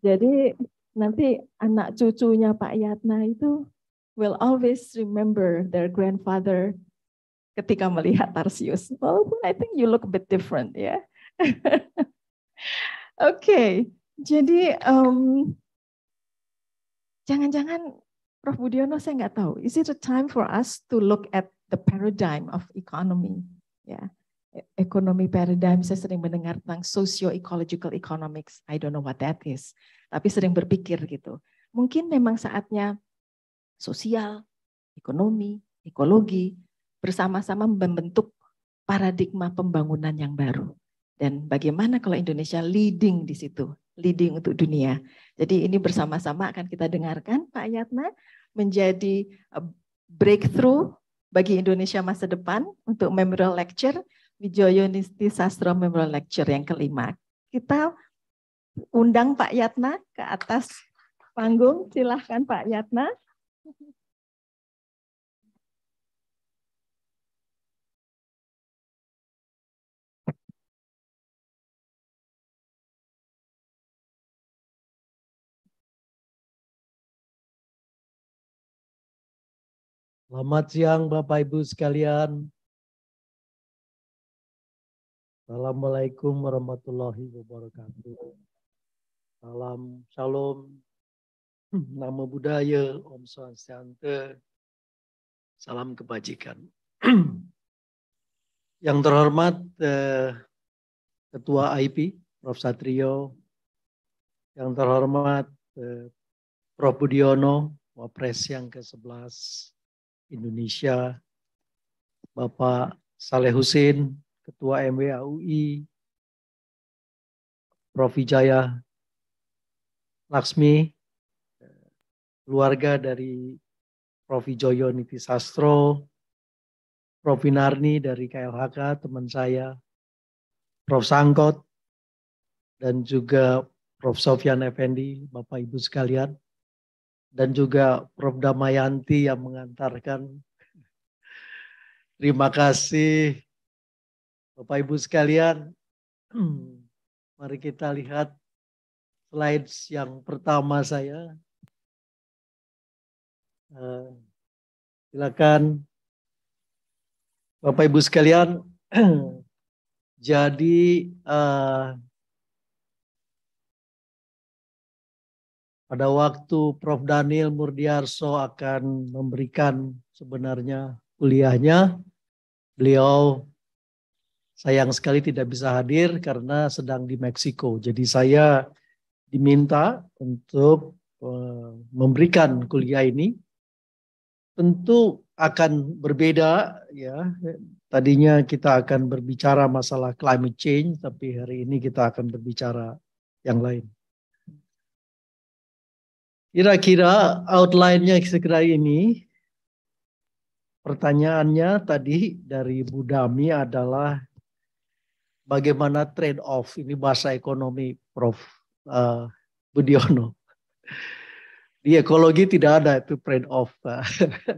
[SPEAKER 7] Jadi nanti anak cucunya Pak Yatna itu will always remember their grandfather ketika melihat Tarsius. Walaupun well, I think you look a bit different ya. Yeah? Oke, jadi um, jangan-jangan Prof. Budiono saya nggak tahu. Is it a time for us to look at the paradigm of economy? Ya, yeah. ekonomi paradigm. Saya sering mendengar tentang socio-ecological economics. I don't know what that is. Tapi sering berpikir gitu. Mungkin memang saatnya sosial, ekonomi, ekologi bersama-sama membentuk paradigma pembangunan yang baru. Dan bagaimana kalau Indonesia leading di situ, leading untuk dunia. Jadi ini bersama-sama akan kita dengarkan Pak Yatna menjadi eh, breakthrough bagi Indonesia masa depan untuk Memorial Lecture Wijoyo Nisti Sastro Memorial Lecture yang kelima. Kita undang
[SPEAKER 1] Pak Yatna ke atas panggung. Silahkan Pak Yatna.
[SPEAKER 5] Selamat siang Bapak Ibu sekalian. Assalamualaikum warahmatullahi wabarakatuh.
[SPEAKER 8] Salam shalom. Nama budaya Om Swastiante. Salam kebajikan. Yang terhormat eh, Ketua IP Prof Satrio. Yang terhormat eh, Prof Budiono, Wapres yang ke-11 Indonesia, Bapak Saleh Husin,
[SPEAKER 5] Ketua MWAUI, Prof. Wijaya Laksmi, keluarga dari
[SPEAKER 8] Prof. Joyo Niti Sastro,
[SPEAKER 5] Prof. Narni
[SPEAKER 8] dari KLHK, teman saya, Prof. Sangkot, dan juga Prof. Sofian Effendi, Bapak Ibu sekalian dan juga Prof. Damayanti yang mengantarkan. Terima kasih Bapak Ibu sekalian. Mari kita lihat slides yang pertama saya. Eh, silakan Bapak Ibu sekalian. Jadi uh, Pada waktu Prof. Daniel Murdiarso akan memberikan sebenarnya
[SPEAKER 5] kuliahnya, beliau
[SPEAKER 8] sayang sekali tidak bisa hadir karena sedang di Meksiko. Jadi saya diminta untuk eh, memberikan kuliah ini. Tentu akan berbeda ya. Tadinya kita akan berbicara masalah climate change, tapi hari ini kita akan berbicara yang lain. Kira-kira outline-nya segera ini. Pertanyaannya tadi dari Bu Dami adalah bagaimana trade off ini bahasa ekonomi Prof eh, Budiono. Di ekologi tidak ada itu trade off.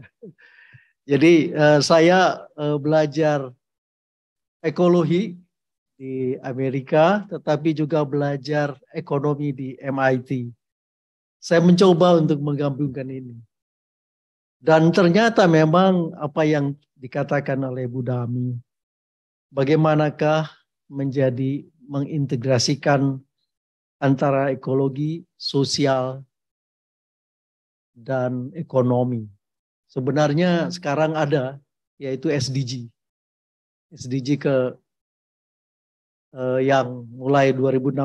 [SPEAKER 8] Jadi eh, saya eh, belajar ekologi di Amerika, tetapi juga belajar ekonomi di MIT. Saya mencoba untuk menggabungkan ini. Dan ternyata memang apa yang dikatakan oleh Bu Dami, bagaimanakah menjadi mengintegrasikan antara ekologi, sosial, dan ekonomi. Sebenarnya hmm. sekarang ada, yaitu SDG. SDG ke eh, yang mulai 2016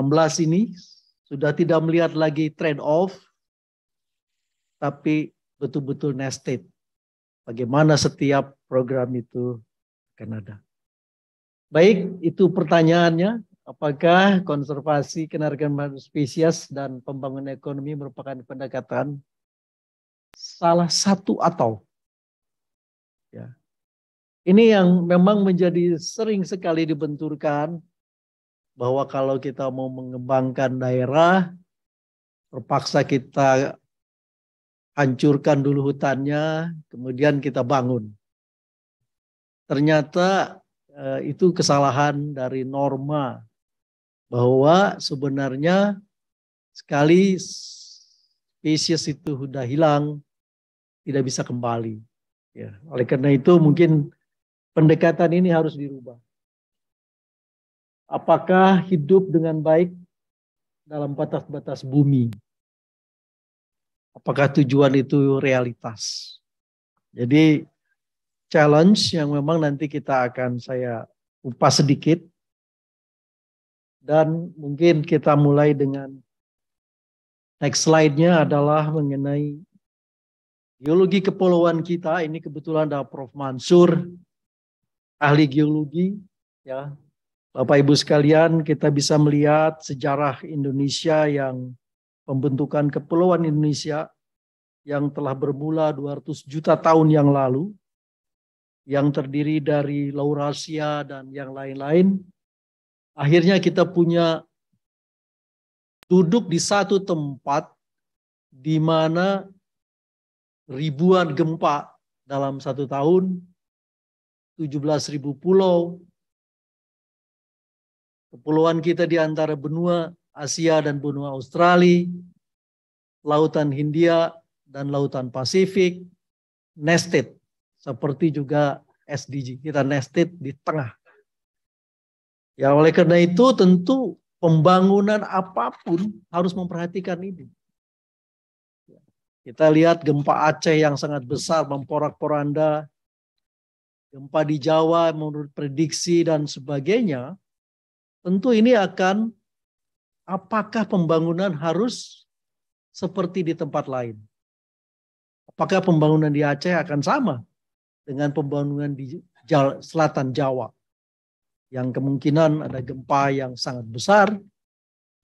[SPEAKER 8] ini sudah tidak melihat lagi trade off tapi betul-betul nested. Bagaimana setiap program itu akan ada. Baik, itu pertanyaannya. Apakah konservasi kenarikan spesies dan pembangunan ekonomi merupakan pendekatan salah satu atau ya. Ini yang memang menjadi sering sekali dibenturkan bahwa kalau kita mau mengembangkan daerah terpaksa kita hancurkan dulu hutannya, kemudian kita bangun. Ternyata eh, itu kesalahan dari norma bahwa sebenarnya sekali spesies itu sudah hilang tidak bisa kembali. Ya, oleh karena itu mungkin pendekatan ini harus dirubah. Apakah hidup dengan baik dalam batas-batas bumi? Apakah tujuan itu realitas? Jadi challenge yang memang nanti kita akan saya
[SPEAKER 5] upas sedikit dan mungkin kita mulai dengan next slide-nya adalah mengenai geologi kepulauan
[SPEAKER 8] kita. Ini kebetulan ada Prof. Mansur, ahli geologi. ya Bapak Ibu sekalian, kita bisa melihat sejarah Indonesia yang pembentukan kepulauan Indonesia yang telah bermula 200 juta tahun yang lalu, yang terdiri dari Laurasia dan yang lain-lain, akhirnya kita punya duduk di satu tempat di mana ribuan gempa dalam satu tahun, ribu pulau, kepulauan kita di antara benua Asia dan benua Australia, Lautan Hindia dan Lautan Pasifik, nested seperti juga SDG. Kita nested di tengah. Ya oleh karena itu tentu pembangunan apapun harus memperhatikan ini. Kita lihat gempa Aceh yang sangat besar memporak-poranda, gempa di Jawa menurut prediksi dan sebagainya, tentu ini akan apakah pembangunan harus seperti di tempat lain? Apakah pembangunan di Aceh akan sama dengan pembangunan di selatan Jawa? Yang kemungkinan ada gempa yang sangat besar,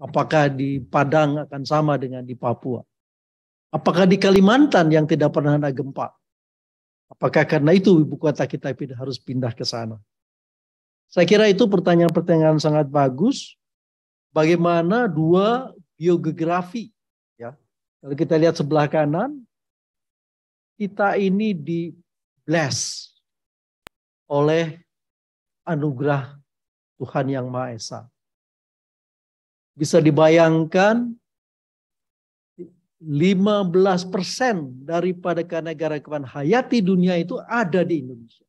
[SPEAKER 8] apakah di Padang akan sama dengan di Papua? Apakah di Kalimantan yang tidak pernah ada gempa? Apakah karena itu ibu kota kita harus pindah ke sana? Saya kira itu pertanyaan-pertanyaan sangat bagus bagaimana dua biogeografi ya. Kalau kita lihat sebelah kanan kita ini di bless oleh anugerah Tuhan yang Maha Esa. Bisa dibayangkan 15% daripada negar-negara kewan hayati dunia itu ada di Indonesia.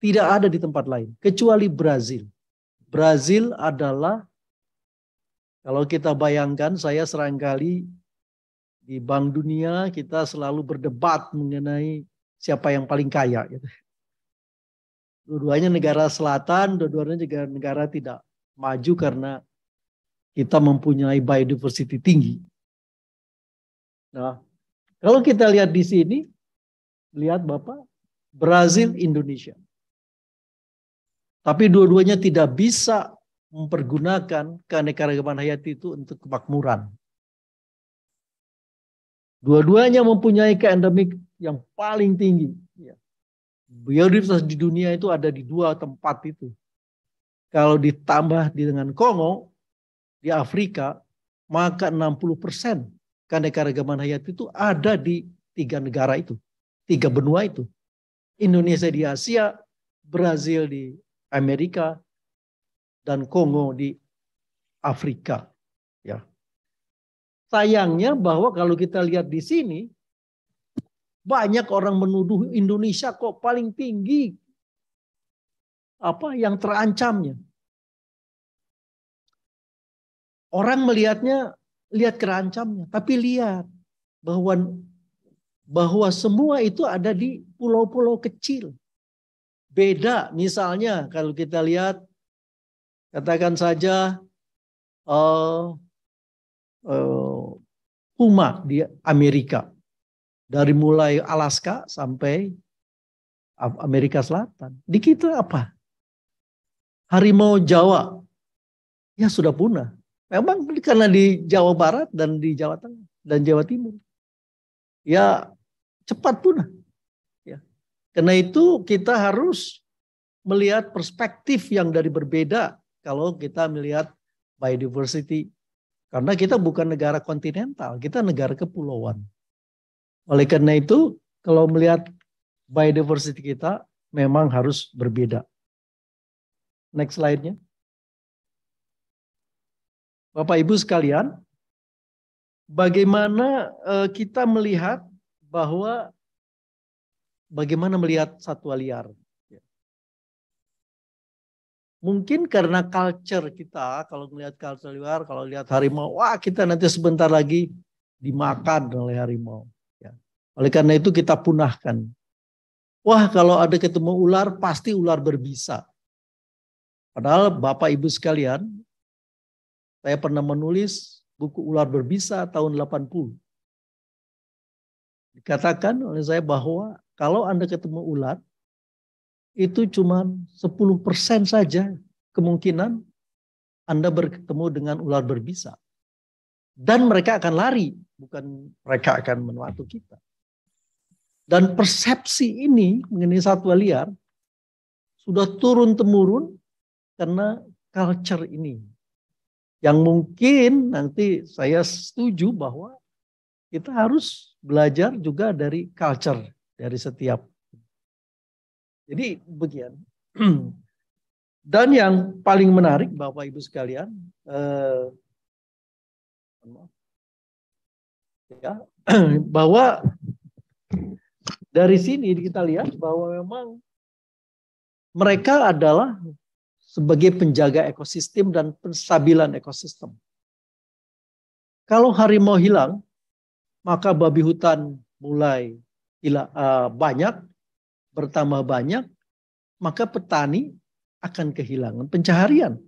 [SPEAKER 8] Tidak ada di tempat lain, kecuali Brazil. Brazil adalah kalau kita bayangkan, saya serangkali di Bank Dunia kita selalu berdebat mengenai siapa yang paling kaya. Gitu. Dua-duanya negara selatan, dua-duanya juga negara tidak maju karena kita mempunyai biodiversity
[SPEAKER 5] tinggi. Nah, kalau kita lihat di sini, lihat Bapak, Brazil, Indonesia. Tapi dua-duanya
[SPEAKER 8] tidak bisa mempergunakan keanekaragaman hayati itu untuk kemakmuran. Dua-duanya mempunyai keendemik yang paling tinggi. Ya. Biodiversitas di dunia itu ada di dua tempat itu. Kalau ditambah dengan Kongo, di Afrika, maka 60 persen keanekaragaman hayati itu ada di tiga negara itu. Tiga benua itu. Indonesia di Asia, Brazil di Amerika, dan Kongo hmm. di Afrika. Ya. Sayangnya bahwa kalau kita lihat di sini, banyak orang
[SPEAKER 5] menuduh Indonesia kok paling tinggi apa yang terancamnya. Orang melihatnya lihat terancamnya, tapi lihat bahwa bahwa semua itu
[SPEAKER 8] ada di pulau-pulau kecil. Beda misalnya kalau kita lihat Katakan saja uh, eh, uh, eh, Puma di Amerika. Dari mulai Alaska sampai Amerika Selatan. Di kita apa? Harimau Jawa. Ya sudah punah. Memang karena di Jawa Barat dan di Jawa Tengah dan Jawa Timur. Ya cepat punah. Ya. Karena itu kita harus melihat perspektif yang dari berbeda kalau kita melihat biodiversity. Karena kita bukan negara kontinental, kita negara kepulauan. Oleh karena itu, kalau melihat biodiversity kita memang harus berbeda. Next
[SPEAKER 5] slide-nya. Bapak Ibu sekalian, bagaimana eh, kita melihat bahwa
[SPEAKER 8] bagaimana melihat satwa liar? mungkin karena culture kita, kalau melihat culture luar, kalau lihat harimau, wah kita nanti sebentar lagi dimakan oleh harimau. Ya. Oleh karena itu kita punahkan. Wah kalau ada ketemu ular, pasti ular berbisa. Padahal Bapak Ibu sekalian, saya pernah menulis buku ular berbisa tahun 80. Dikatakan oleh saya bahwa kalau Anda ketemu ular, itu cuma 10% saja kemungkinan Anda bertemu dengan ular berbisa. Dan mereka akan lari, bukan mereka akan menuatu kita. Dan persepsi ini mengenai satwa liar sudah turun-temurun karena culture ini. Yang mungkin nanti saya setuju bahwa kita harus belajar juga dari culture dari setiap jadi begini. Dan yang paling menarik Bapak Ibu sekalian,
[SPEAKER 5] eh, ya, bahwa dari sini kita lihat bahwa memang mereka adalah
[SPEAKER 8] sebagai penjaga ekosistem dan penstabilan ekosistem. Kalau harimau hilang, maka babi hutan mulai hilang, eh, banyak, bertambah banyak, maka petani akan kehilangan pencaharian.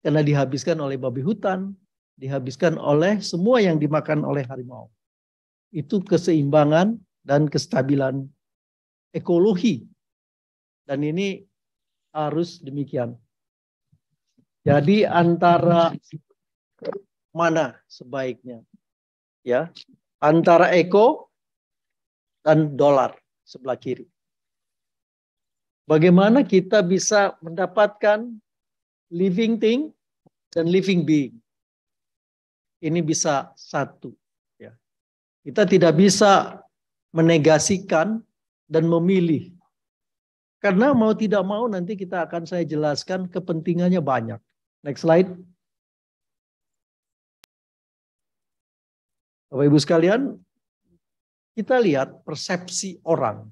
[SPEAKER 8] Karena dihabiskan oleh babi hutan, dihabiskan oleh semua yang dimakan oleh harimau. Itu keseimbangan dan kestabilan ekologi. Dan ini harus demikian. Jadi antara mana sebaiknya? Ya, antara eko dan dolar sebelah kiri. Bagaimana kita bisa mendapatkan living thing dan living being. Ini bisa satu. Ya. Kita tidak bisa menegasikan dan memilih. Karena mau tidak mau nanti kita akan saya jelaskan
[SPEAKER 5] kepentingannya banyak. Next slide. Bapak Ibu sekalian, kita lihat persepsi orang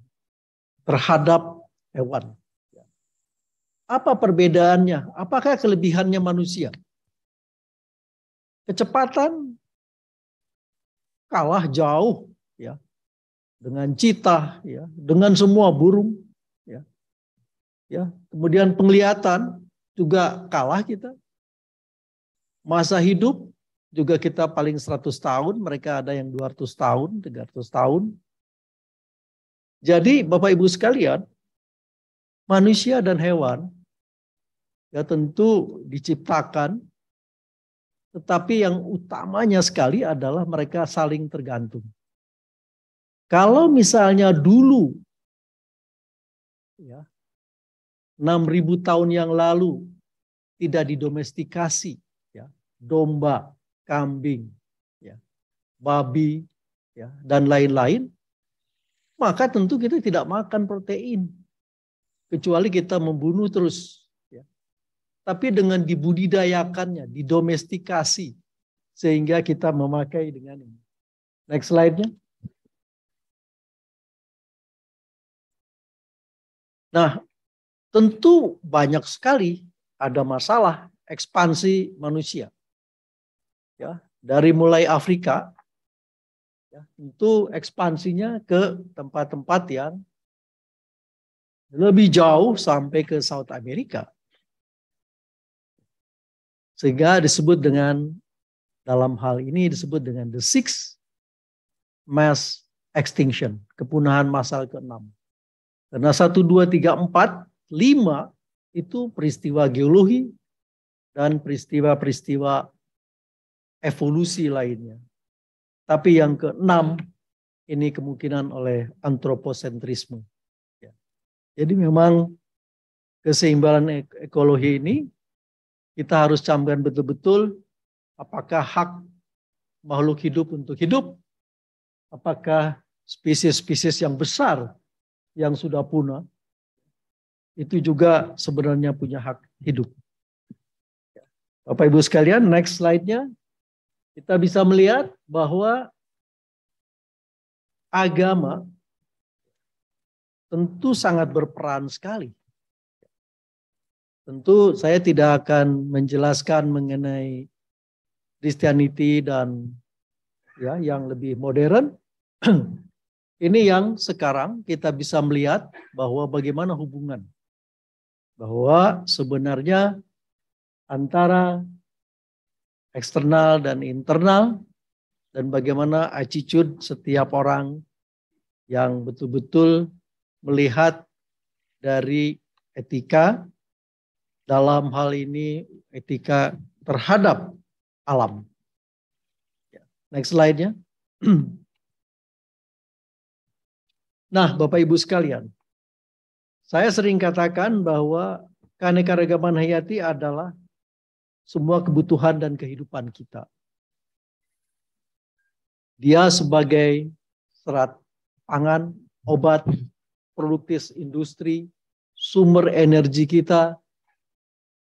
[SPEAKER 8] terhadap hewan. Apa perbedaannya? Apakah kelebihannya manusia? Kecepatan kalah jauh ya dengan cita ya, dengan semua burung ya. Ya, kemudian penglihatan juga kalah kita. Masa hidup juga kita paling 100 tahun, mereka ada yang 200 tahun, 300 tahun. Jadi Bapak Ibu sekalian, manusia dan hewan ya tentu diciptakan tetapi yang utamanya sekali
[SPEAKER 5] adalah mereka saling tergantung. Kalau misalnya dulu ya 6000 tahun yang lalu
[SPEAKER 8] tidak didomestikasi ya, domba, kambing, ya, babi ya dan lain-lain, maka tentu kita tidak makan protein kecuali kita membunuh terus. Ya. Tapi dengan dibudidayakannya, didomestikasi, sehingga kita
[SPEAKER 5] memakai dengan ini.
[SPEAKER 1] Next slide-nya. Nah, tentu banyak sekali
[SPEAKER 8] ada masalah ekspansi manusia. Ya, dari mulai Afrika, ya, tentu ekspansinya ke tempat-tempat yang
[SPEAKER 5] lebih jauh sampai ke South America. Sehingga disebut dengan dalam hal ini disebut
[SPEAKER 8] dengan the six mass extinction, kepunahan massal ke-6. Karena 1 2 3 4 5 itu peristiwa geologi dan peristiwa-peristiwa evolusi lainnya. Tapi yang keenam ini kemungkinan oleh antroposentrisme. Jadi memang keseimbangan ekologi ini kita harus camkan betul-betul apakah hak makhluk hidup untuk hidup, apakah spesies-spesies yang besar yang sudah punah itu juga sebenarnya punya hak hidup.
[SPEAKER 5] Bapak Ibu sekalian, next slide-nya kita bisa melihat bahwa agama tentu sangat berperan sekali. Tentu saya
[SPEAKER 8] tidak akan menjelaskan mengenai Christianity dan ya yang lebih modern. Ini yang sekarang kita bisa melihat bahwa bagaimana hubungan bahwa sebenarnya antara eksternal dan internal dan bagaimana attitude setiap orang yang betul-betul melihat dari etika dalam
[SPEAKER 5] hal ini etika terhadap alam. Ya, next slide-nya. Nah, Bapak Ibu
[SPEAKER 8] sekalian, saya sering katakan bahwa keanekaragaman hayati adalah semua kebutuhan dan kehidupan kita. Dia sebagai serat pangan, obat, produktif industri, sumber energi kita,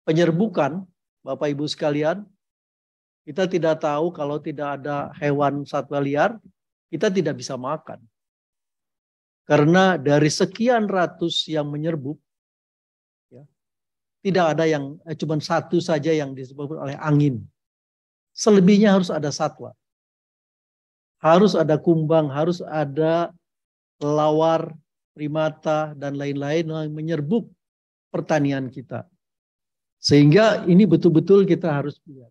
[SPEAKER 8] penyerbukan, Bapak Ibu sekalian, kita tidak tahu kalau tidak ada hewan satwa liar, kita tidak bisa makan. Karena dari sekian ratus yang menyerbuk, ya, tidak ada yang, eh, cuma satu saja yang disebabkan oleh angin. Selebihnya harus ada satwa. Harus ada kumbang, harus ada lawar, primata, dan lain-lain yang menyerbuk pertanian kita. Sehingga ini betul-betul kita harus lihat.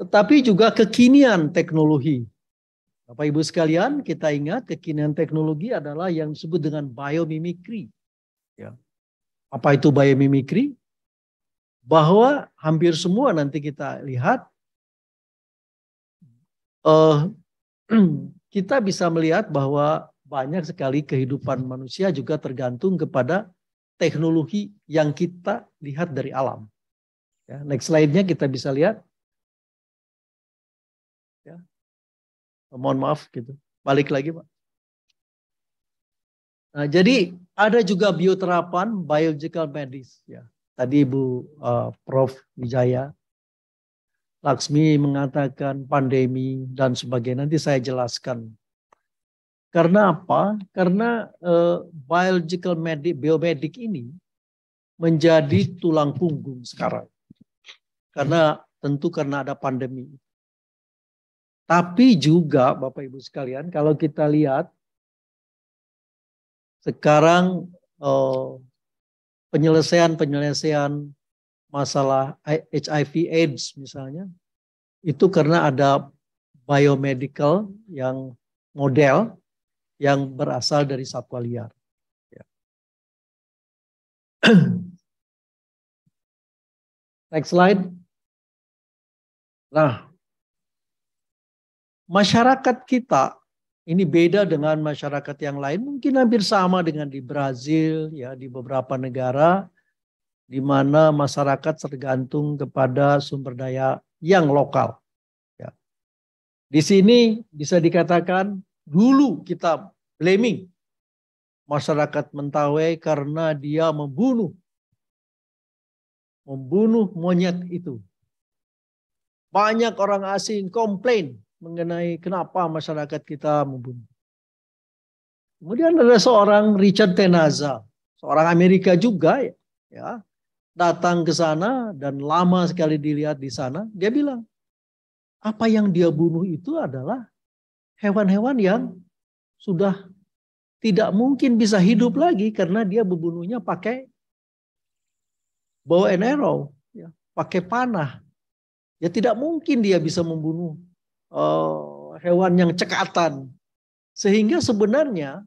[SPEAKER 8] Tetapi juga kekinian teknologi. Bapak Ibu sekalian, kita ingat kekinian teknologi adalah yang disebut dengan biomimikri. Ya. Apa itu biomimikri? Bahwa hampir semua nanti kita lihat uh, kita bisa melihat bahwa banyak sekali kehidupan manusia juga tergantung kepada teknologi yang kita
[SPEAKER 5] lihat dari alam. Ya, next slide-nya kita bisa lihat. Ya. Mohon maaf gitu. Balik lagi, Pak.
[SPEAKER 8] Nah, jadi ada juga bioterapan biological medis ya. Tadi Ibu uh, Prof Wijaya Laksmi mengatakan pandemi dan sebagainya nanti saya jelaskan karena apa? Karena uh, biological medik biomedik ini menjadi tulang punggung sekarang. Karena tentu karena ada pandemi.
[SPEAKER 5] Tapi juga Bapak Ibu sekalian, kalau kita lihat sekarang uh, penyelesaian-penyelesaian
[SPEAKER 8] masalah HIV AIDS misalnya, itu karena ada biomedical yang model yang berasal
[SPEAKER 5] dari satwa liar. Ya. Next slide. Nah, masyarakat kita ini beda dengan masyarakat yang
[SPEAKER 8] lain, mungkin hampir sama dengan di Brazil, ya di beberapa negara di mana masyarakat tergantung kepada sumber daya yang lokal. Ya. Di sini bisa dikatakan dulu kita blaming masyarakat Mentawai karena dia membunuh membunuh monyet itu. Banyak orang asing komplain mengenai kenapa masyarakat kita membunuh. Kemudian ada seorang Richard Tenaza, seorang Amerika juga ya, ya datang ke sana dan lama sekali dilihat di sana. Dia bilang, apa yang dia bunuh itu adalah hewan-hewan yang sudah tidak mungkin bisa hidup lagi karena dia membunuhnya pakai bow and arrow, ya, pakai panah. Ya tidak mungkin dia bisa membunuh uh, hewan yang cekatan. Sehingga sebenarnya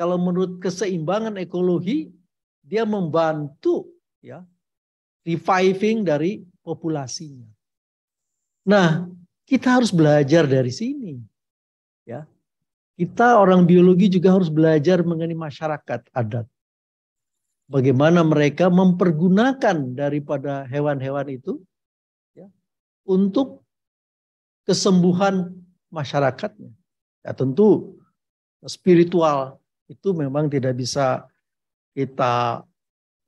[SPEAKER 8] kalau menurut keseimbangan ekologi dia membantu ya reviving dari populasinya. Nah, kita harus belajar dari sini. Ya. Kita orang biologi juga harus belajar mengenai masyarakat adat. Bagaimana mereka mempergunakan daripada hewan-hewan itu ya, untuk kesembuhan masyarakatnya. Ya, tentu spiritual itu memang tidak bisa kita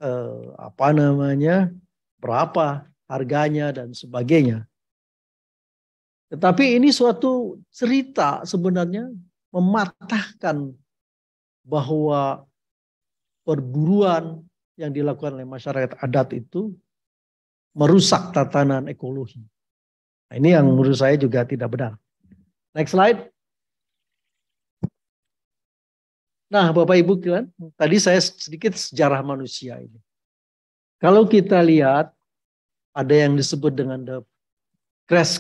[SPEAKER 8] eh, apa namanya berapa harganya dan sebagainya tetapi ini suatu cerita sebenarnya mematahkan bahwa perburuan yang dilakukan oleh masyarakat adat itu merusak tatanan ekologi. Nah, ini yang menurut saya juga tidak benar. Next slide. Nah, Bapak Ibu kan tadi saya sedikit sejarah manusia ini. Kalau kita lihat ada yang disebut dengan the crash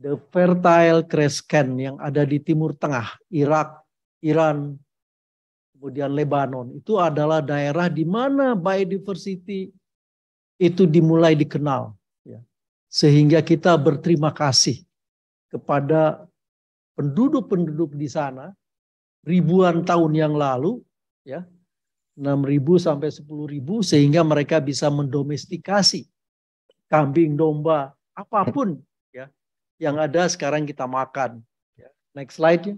[SPEAKER 8] the fertile crescent yang ada di timur tengah, Irak, Iran, kemudian Lebanon. Itu adalah daerah di mana biodiversity itu dimulai dikenal. Ya. Sehingga kita berterima kasih kepada penduduk-penduduk di sana ribuan tahun yang lalu, ya 6.000 sampai 10.000 sehingga mereka bisa mendomestikasi kambing, domba, apapun yang ada sekarang kita makan. Ya. Next slide.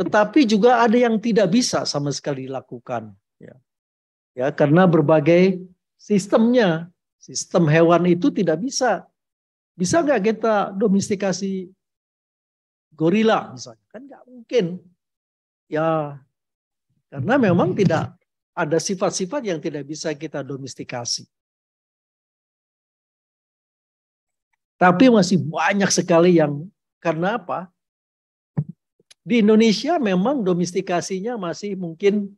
[SPEAKER 8] Tetapi juga ada yang tidak bisa sama sekali dilakukan. Ya. ya karena berbagai sistemnya, sistem hewan itu tidak bisa. Bisa nggak kita domestikasi gorila misalnya? Kan nggak mungkin. Ya, karena memang tidak
[SPEAKER 5] ada sifat-sifat yang tidak bisa kita domestikasi. Tapi masih banyak sekali yang karena apa?
[SPEAKER 8] Di Indonesia memang domestikasinya masih mungkin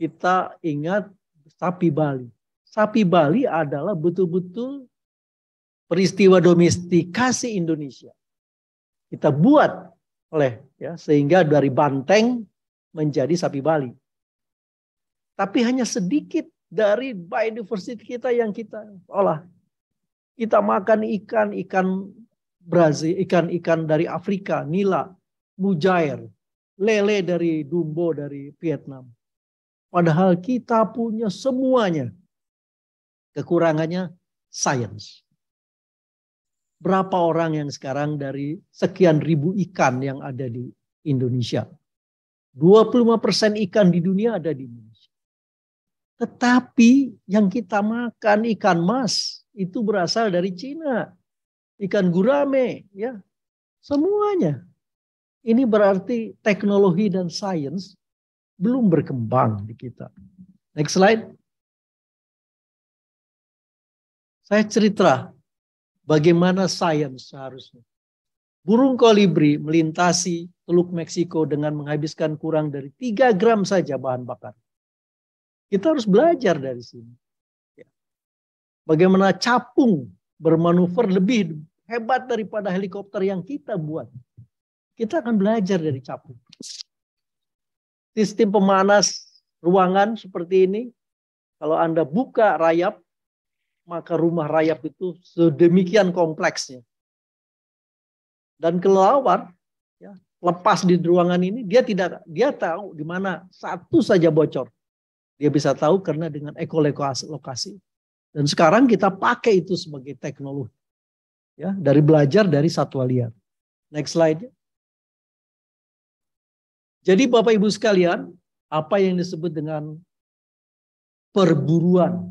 [SPEAKER 8] kita ingat sapi Bali. Sapi Bali adalah betul-betul peristiwa domestikasi Indonesia. Kita buat oleh ya sehingga dari Banteng menjadi sapi Bali. Tapi hanya sedikit dari biodiversity kita yang kita olah kita makan ikan, ikan Brazil, ikan-ikan dari Afrika, nila, mujair, lele dari Dumbo dari Vietnam. Padahal kita punya semuanya. Kekurangannya science. Berapa orang yang sekarang dari sekian ribu ikan yang ada di Indonesia? 25% ikan di dunia ada di Indonesia. Tetapi yang kita makan ikan mas, itu berasal dari Cina. Ikan gurame, ya. Semuanya.
[SPEAKER 5] Ini berarti teknologi dan sains belum berkembang di kita. Next slide. Saya cerita bagaimana sains seharusnya. Burung kolibri
[SPEAKER 8] melintasi Teluk Meksiko dengan menghabiskan kurang dari 3 gram saja bahan bakar. Kita harus belajar dari sini. Bagaimana capung bermanuver hmm. lebih hebat daripada helikopter yang kita buat. Kita akan belajar dari capung. Sistem pemanas ruangan seperti ini, kalau Anda buka rayap, maka rumah rayap itu sedemikian kompleksnya. Dan kelelawar, ya, lepas di ruangan ini, dia tidak dia tahu di mana satu saja bocor. Dia bisa tahu karena dengan ekolokasi. Dan sekarang kita pakai itu sebagai teknologi. Ya, dari belajar dari satwa liar. Next slide.
[SPEAKER 5] Jadi Bapak Ibu sekalian, apa yang disebut dengan perburuan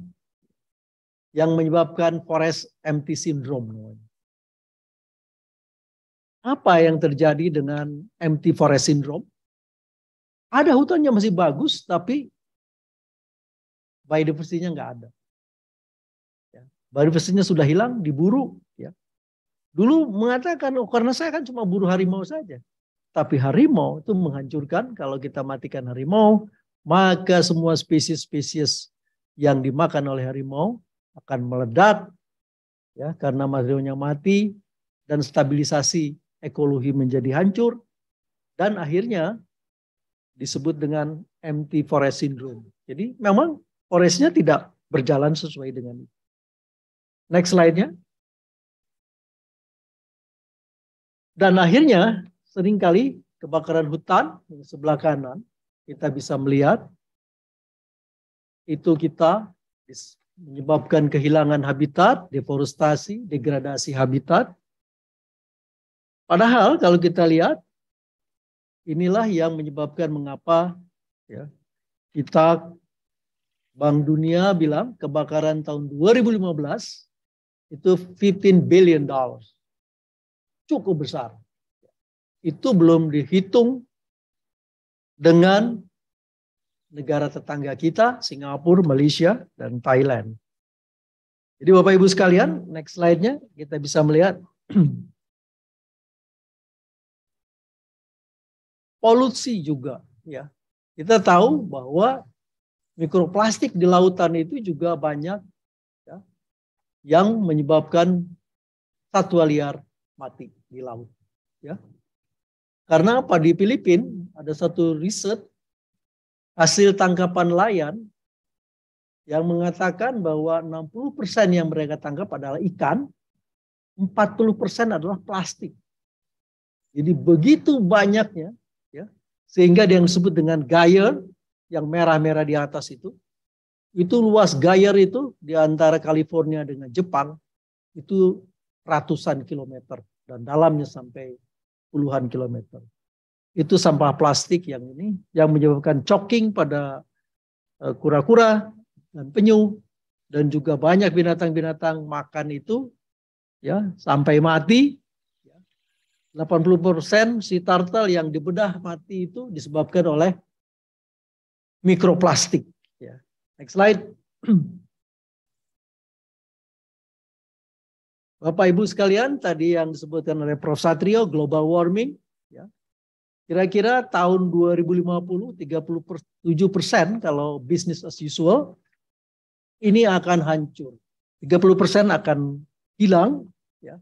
[SPEAKER 5] yang menyebabkan forest empty syndrome Apa yang terjadi dengan empty forest syndrome? Ada hutannya masih bagus tapi biodiversitinya nggak ada. Baru Manifestasinya
[SPEAKER 8] sudah hilang, diburu. Ya. Dulu mengatakan, oh, karena saya kan cuma buru harimau saja. Tapi harimau itu menghancurkan, kalau kita matikan harimau, maka semua spesies-spesies yang dimakan oleh harimau akan meledak ya karena materialnya mati dan stabilisasi ekologi menjadi hancur dan akhirnya disebut dengan empty forest syndrome.
[SPEAKER 5] Jadi memang forestnya tidak berjalan sesuai dengan itu. Next slide-nya. Dan akhirnya seringkali kebakaran hutan di sebelah kanan kita bisa melihat
[SPEAKER 8] itu kita menyebabkan kehilangan habitat, deforestasi, degradasi habitat. Padahal kalau kita lihat inilah yang menyebabkan mengapa ya kita Bank Dunia bilang kebakaran tahun 2015 itu 15 billion dollars. Cukup besar. Itu belum dihitung dengan negara tetangga
[SPEAKER 5] kita, Singapura, Malaysia, dan Thailand. Jadi Bapak Ibu sekalian, next slide-nya kita bisa melihat polusi juga ya. Kita tahu bahwa
[SPEAKER 8] mikroplastik di lautan itu juga banyak yang menyebabkan satwa liar mati di laut. Ya. Karena apa di Filipina ada satu riset hasil tangkapan nelayan yang mengatakan bahwa 60% yang mereka tangkap adalah ikan, 40% adalah plastik. Jadi begitu banyaknya ya, sehingga yang disebut dengan gayer yang merah-merah di atas itu itu luas Gayer itu di antara California dengan Jepang itu ratusan kilometer dan dalamnya sampai puluhan kilometer. Itu sampah plastik yang ini yang menyebabkan choking pada eh, kura-kura dan penyu dan juga banyak binatang-binatang makan itu ya sampai mati 80% si
[SPEAKER 5] turtle yang dibedah mati itu disebabkan oleh mikroplastik ya. Next slide. Bapak Ibu sekalian, tadi yang disebutkan oleh Prof. Satrio, global warming.
[SPEAKER 8] ya Kira-kira tahun 2050, 37 persen kalau business as usual, ini akan hancur. 30 persen akan hilang. ya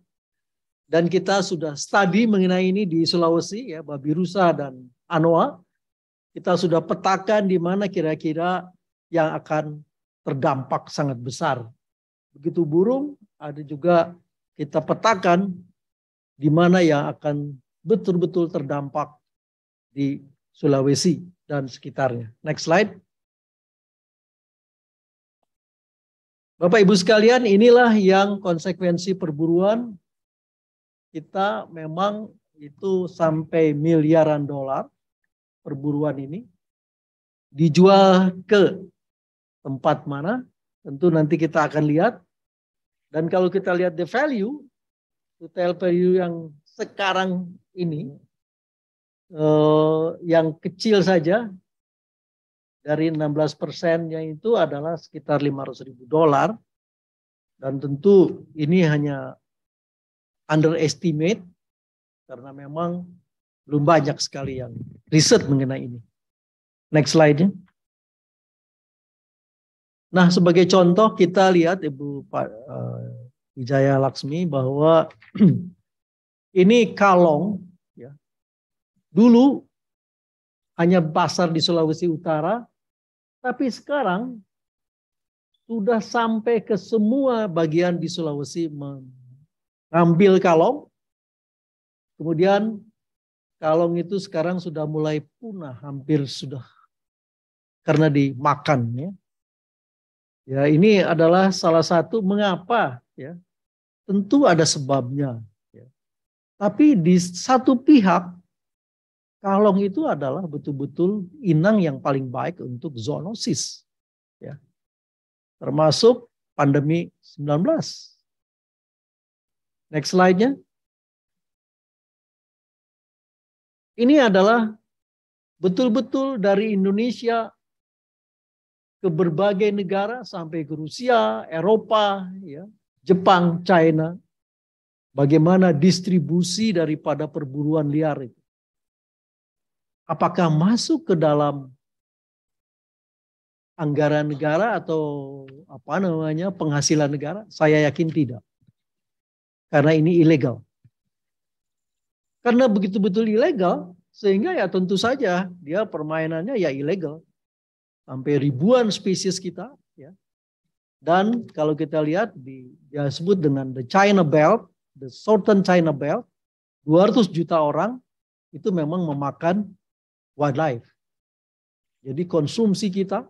[SPEAKER 8] Dan kita sudah studi mengenai ini di Sulawesi, ya babi rusa dan Anoa. Kita sudah petakan di mana kira-kira yang akan terdampak sangat besar. Begitu burung, ada juga kita petakan di mana yang akan betul-betul
[SPEAKER 5] terdampak di Sulawesi dan sekitarnya. Next slide. Bapak Ibu sekalian, inilah yang konsekuensi perburuan kita memang itu sampai
[SPEAKER 8] miliaran dolar perburuan ini
[SPEAKER 5] dijual
[SPEAKER 8] ke tempat mana, tentu nanti kita akan lihat. Dan kalau kita lihat the value, retail value yang sekarang ini, eh, yang kecil saja, dari 16 persennya itu adalah sekitar 500 ribu dolar. Dan tentu
[SPEAKER 5] ini hanya underestimate karena memang belum banyak sekali yang riset mengenai ini. Next slide-nya. Nah, sebagai contoh kita lihat Ibu pak eh,
[SPEAKER 8] Wijaya Laksmi bahwa ini kalong ya. Dulu hanya pasar di Sulawesi Utara, tapi sekarang sudah sampai ke semua bagian di Sulawesi mengambil kalong. Kemudian kalong itu sekarang sudah mulai punah, hampir sudah karena dimakan ya Ya, ini adalah salah satu mengapa ya. Tentu ada sebabnya ya. Tapi di satu pihak kalong itu adalah betul-betul inang yang paling baik untuk zoonosis
[SPEAKER 1] ya. Termasuk pandemi 19.
[SPEAKER 5] Next slide-nya. Ini adalah betul-betul dari Indonesia
[SPEAKER 8] ke berbagai negara sampai ke Rusia, Eropa, ya, Jepang, China. Bagaimana distribusi daripada perburuan liar itu? Apakah masuk ke dalam anggaran negara atau apa namanya penghasilan negara? Saya yakin tidak. Karena ini ilegal. Karena begitu betul ilegal, sehingga ya tentu saja dia permainannya ya ilegal sampai ribuan spesies kita ya. Dan kalau kita lihat di dia dengan the China Belt, the Southern China Belt, 200 juta orang itu memang memakan wildlife. Jadi konsumsi kita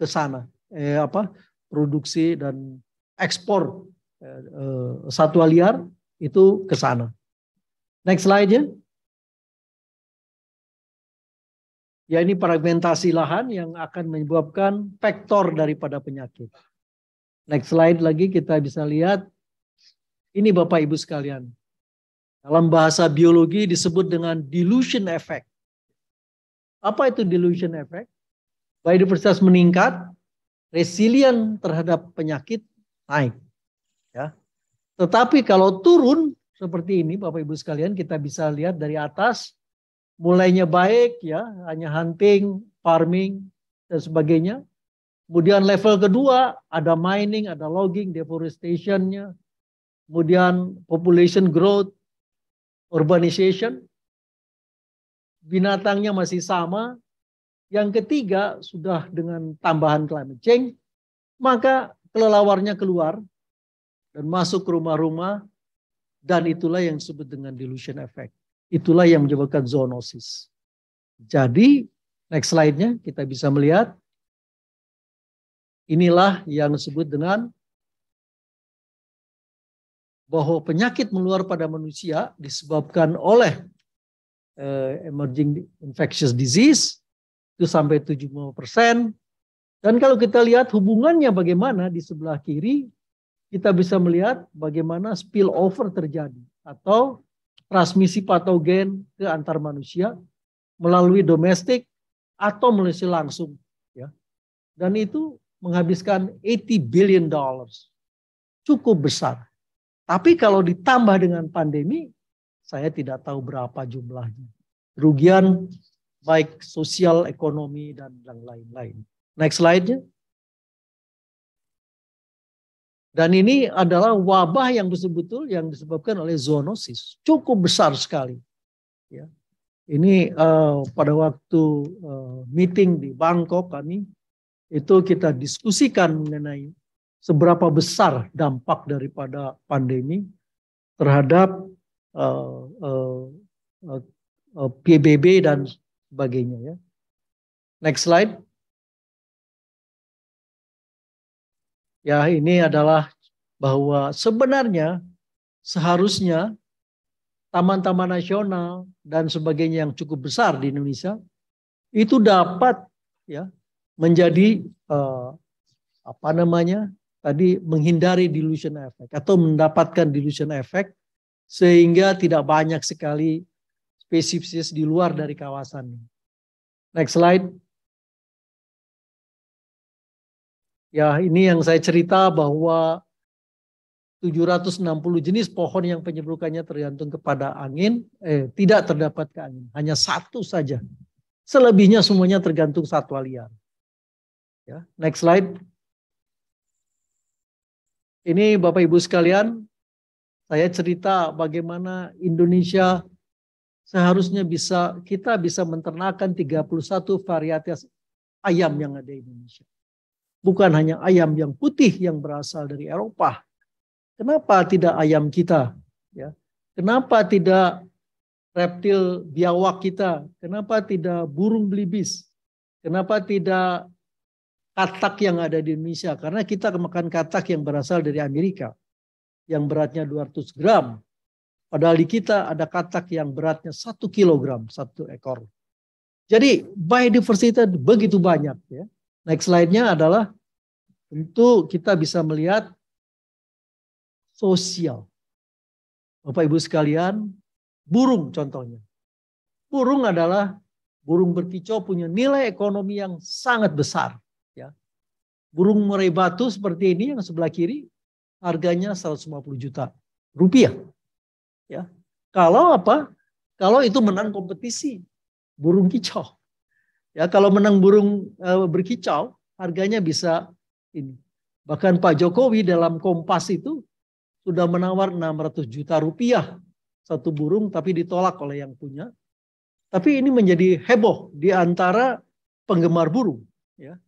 [SPEAKER 8] ke sana eh, apa produksi dan ekspor eh,
[SPEAKER 5] eh, satwa liar itu ke sana. Next slide ya. ya ini fragmentasi lahan yang akan
[SPEAKER 8] menyebabkan vektor daripada penyakit. Next slide lagi kita bisa lihat ini Bapak Ibu sekalian. Dalam bahasa biologi disebut dengan dilution effect. Apa itu dilution effect? Biodiversitas meningkat, resilient terhadap penyakit naik. Ya. Tetapi kalau turun seperti ini Bapak Ibu sekalian kita bisa lihat dari atas mulainya baik ya, hanya hunting, farming dan sebagainya. Kemudian level kedua ada mining, ada logging, deforestationnya. Kemudian population growth, urbanization. Binatangnya masih sama. Yang ketiga sudah dengan tambahan climate change, maka kelelawarnya keluar dan masuk ke rumah-rumah dan itulah yang disebut dengan dilution effect. Itulah yang menyebabkan
[SPEAKER 5] zoonosis. Jadi, next slide-nya kita bisa melihat inilah yang disebut dengan bahwa penyakit menular pada manusia disebabkan oleh
[SPEAKER 8] eh, emerging infectious disease itu sampai 70 persen. Dan kalau kita lihat hubungannya bagaimana di sebelah kiri, kita bisa melihat bagaimana spillover terjadi atau transmisi patogen ke antar manusia melalui domestik atau melalui langsung ya. Dan itu menghabiskan 80 billion dollars. Cukup besar. Tapi kalau ditambah dengan pandemi, saya tidak tahu berapa jumlahnya.
[SPEAKER 5] Kerugian baik sosial, ekonomi, dan lain-lain. Next slide-nya. Dan ini adalah wabah
[SPEAKER 8] yang betul-betul yang disebabkan oleh zoonosis. Cukup besar sekali. Ya. Ini uh, pada waktu uh, meeting di Bangkok kami, itu kita diskusikan mengenai seberapa besar dampak daripada pandemi terhadap uh, eh, uh, uh,
[SPEAKER 5] uh, PBB dan sebagainya. Ya. Next slide. ya ini adalah bahwa
[SPEAKER 8] sebenarnya seharusnya taman-taman nasional dan sebagainya yang cukup besar di Indonesia itu dapat ya menjadi eh, apa namanya tadi menghindari dilution effect atau mendapatkan dilution effect sehingga tidak banyak sekali spesies
[SPEAKER 5] di luar dari kawasan. Next slide. Ya, ini yang saya cerita bahwa
[SPEAKER 8] 760 jenis pohon yang penyebrukannya tergantung kepada angin, eh, tidak terdapat ke angin. Hanya satu saja. Selebihnya semuanya tergantung satwa liar. Ya, next slide. Ini Bapak Ibu sekalian, saya cerita bagaimana Indonesia seharusnya bisa kita bisa menternakan 31 varietas ayam yang ada di Indonesia. Bukan hanya ayam yang putih yang berasal dari Eropa. Kenapa tidak ayam kita? Ya. Kenapa tidak reptil biawak kita? Kenapa tidak burung belibis? Kenapa tidak katak yang ada di Indonesia? Karena kita makan katak yang berasal dari Amerika. Yang beratnya 200 gram. Padahal di kita ada katak yang beratnya 1 kilogram, satu ekor. Jadi biodiversitas begitu banyak ya. Next slide-nya adalah tentu kita bisa melihat sosial. Bapak Ibu sekalian, burung contohnya. Burung adalah burung berkicau punya nilai ekonomi yang sangat besar. Ya. Burung murai batu seperti ini yang sebelah kiri harganya 150 juta rupiah. Ya. Kalau apa? Kalau itu menang kompetisi burung kicau. Ya kalau menang burung uh, berkicau, harganya bisa ini. Bahkan Pak Jokowi dalam Kompas itu sudah menawar 600 juta rupiah satu burung tapi ditolak oleh yang punya. Tapi ini menjadi heboh di antara penggemar burung, ya.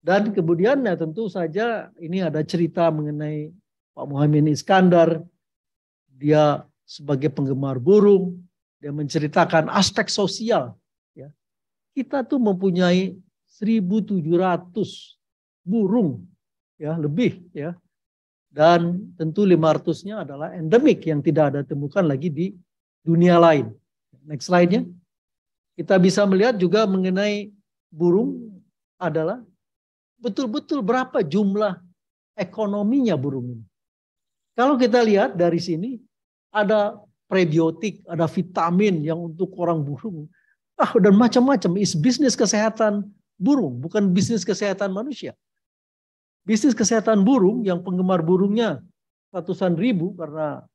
[SPEAKER 8] Dan kemudian ya tentu saja ini ada cerita mengenai Pak Muhammad Iskandar. Dia sebagai penggemar burung, dia menceritakan aspek sosial kita tuh mempunyai 1.700 burung ya lebih ya dan tentu 500-nya adalah endemik yang tidak ada temukan lagi di dunia lain. Next slide-nya. Kita bisa melihat juga mengenai burung adalah betul-betul berapa jumlah ekonominya burung ini. Kalau kita lihat dari sini ada prebiotik, ada vitamin yang untuk orang burung ah dan macam-macam is bisnis kesehatan burung bukan bisnis kesehatan manusia bisnis kesehatan burung yang penggemar burungnya ratusan ribu karena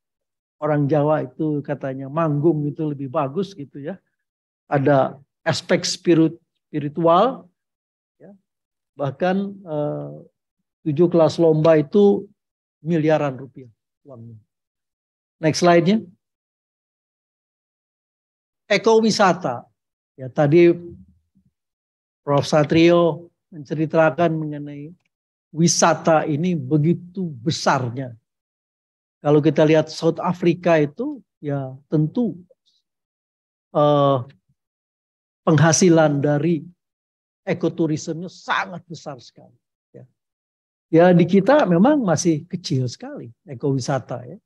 [SPEAKER 8] orang Jawa itu katanya manggung itu lebih bagus gitu ya ada aspek spirit spiritual ya.
[SPEAKER 5] bahkan eh, tujuh kelas lomba itu miliaran rupiah uangnya next slide-nya ekowisata Ya tadi Prof Satrio
[SPEAKER 8] menceritakan mengenai wisata ini begitu besarnya. Kalau kita lihat South Africa itu ya tentu eh, penghasilan dari ekoturismenya sangat besar sekali. Ya. ya di kita memang masih kecil sekali ekowisata ya.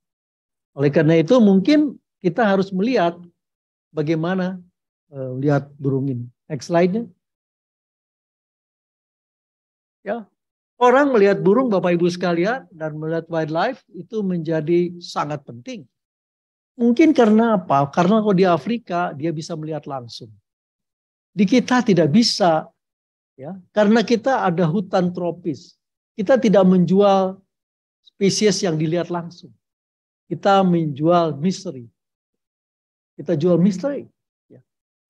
[SPEAKER 8] Oleh karena itu mungkin kita harus melihat bagaimana
[SPEAKER 5] Eh, lihat burung ini. Next slide-nya. Ya. Orang melihat burung Bapak Ibu sekalian dan melihat wildlife itu
[SPEAKER 8] menjadi sangat penting. Mungkin karena apa? Karena kalau di Afrika dia bisa melihat langsung. Di kita tidak bisa ya, karena kita ada hutan tropis. Kita tidak menjual spesies yang dilihat langsung. Kita menjual misteri. Kita jual misteri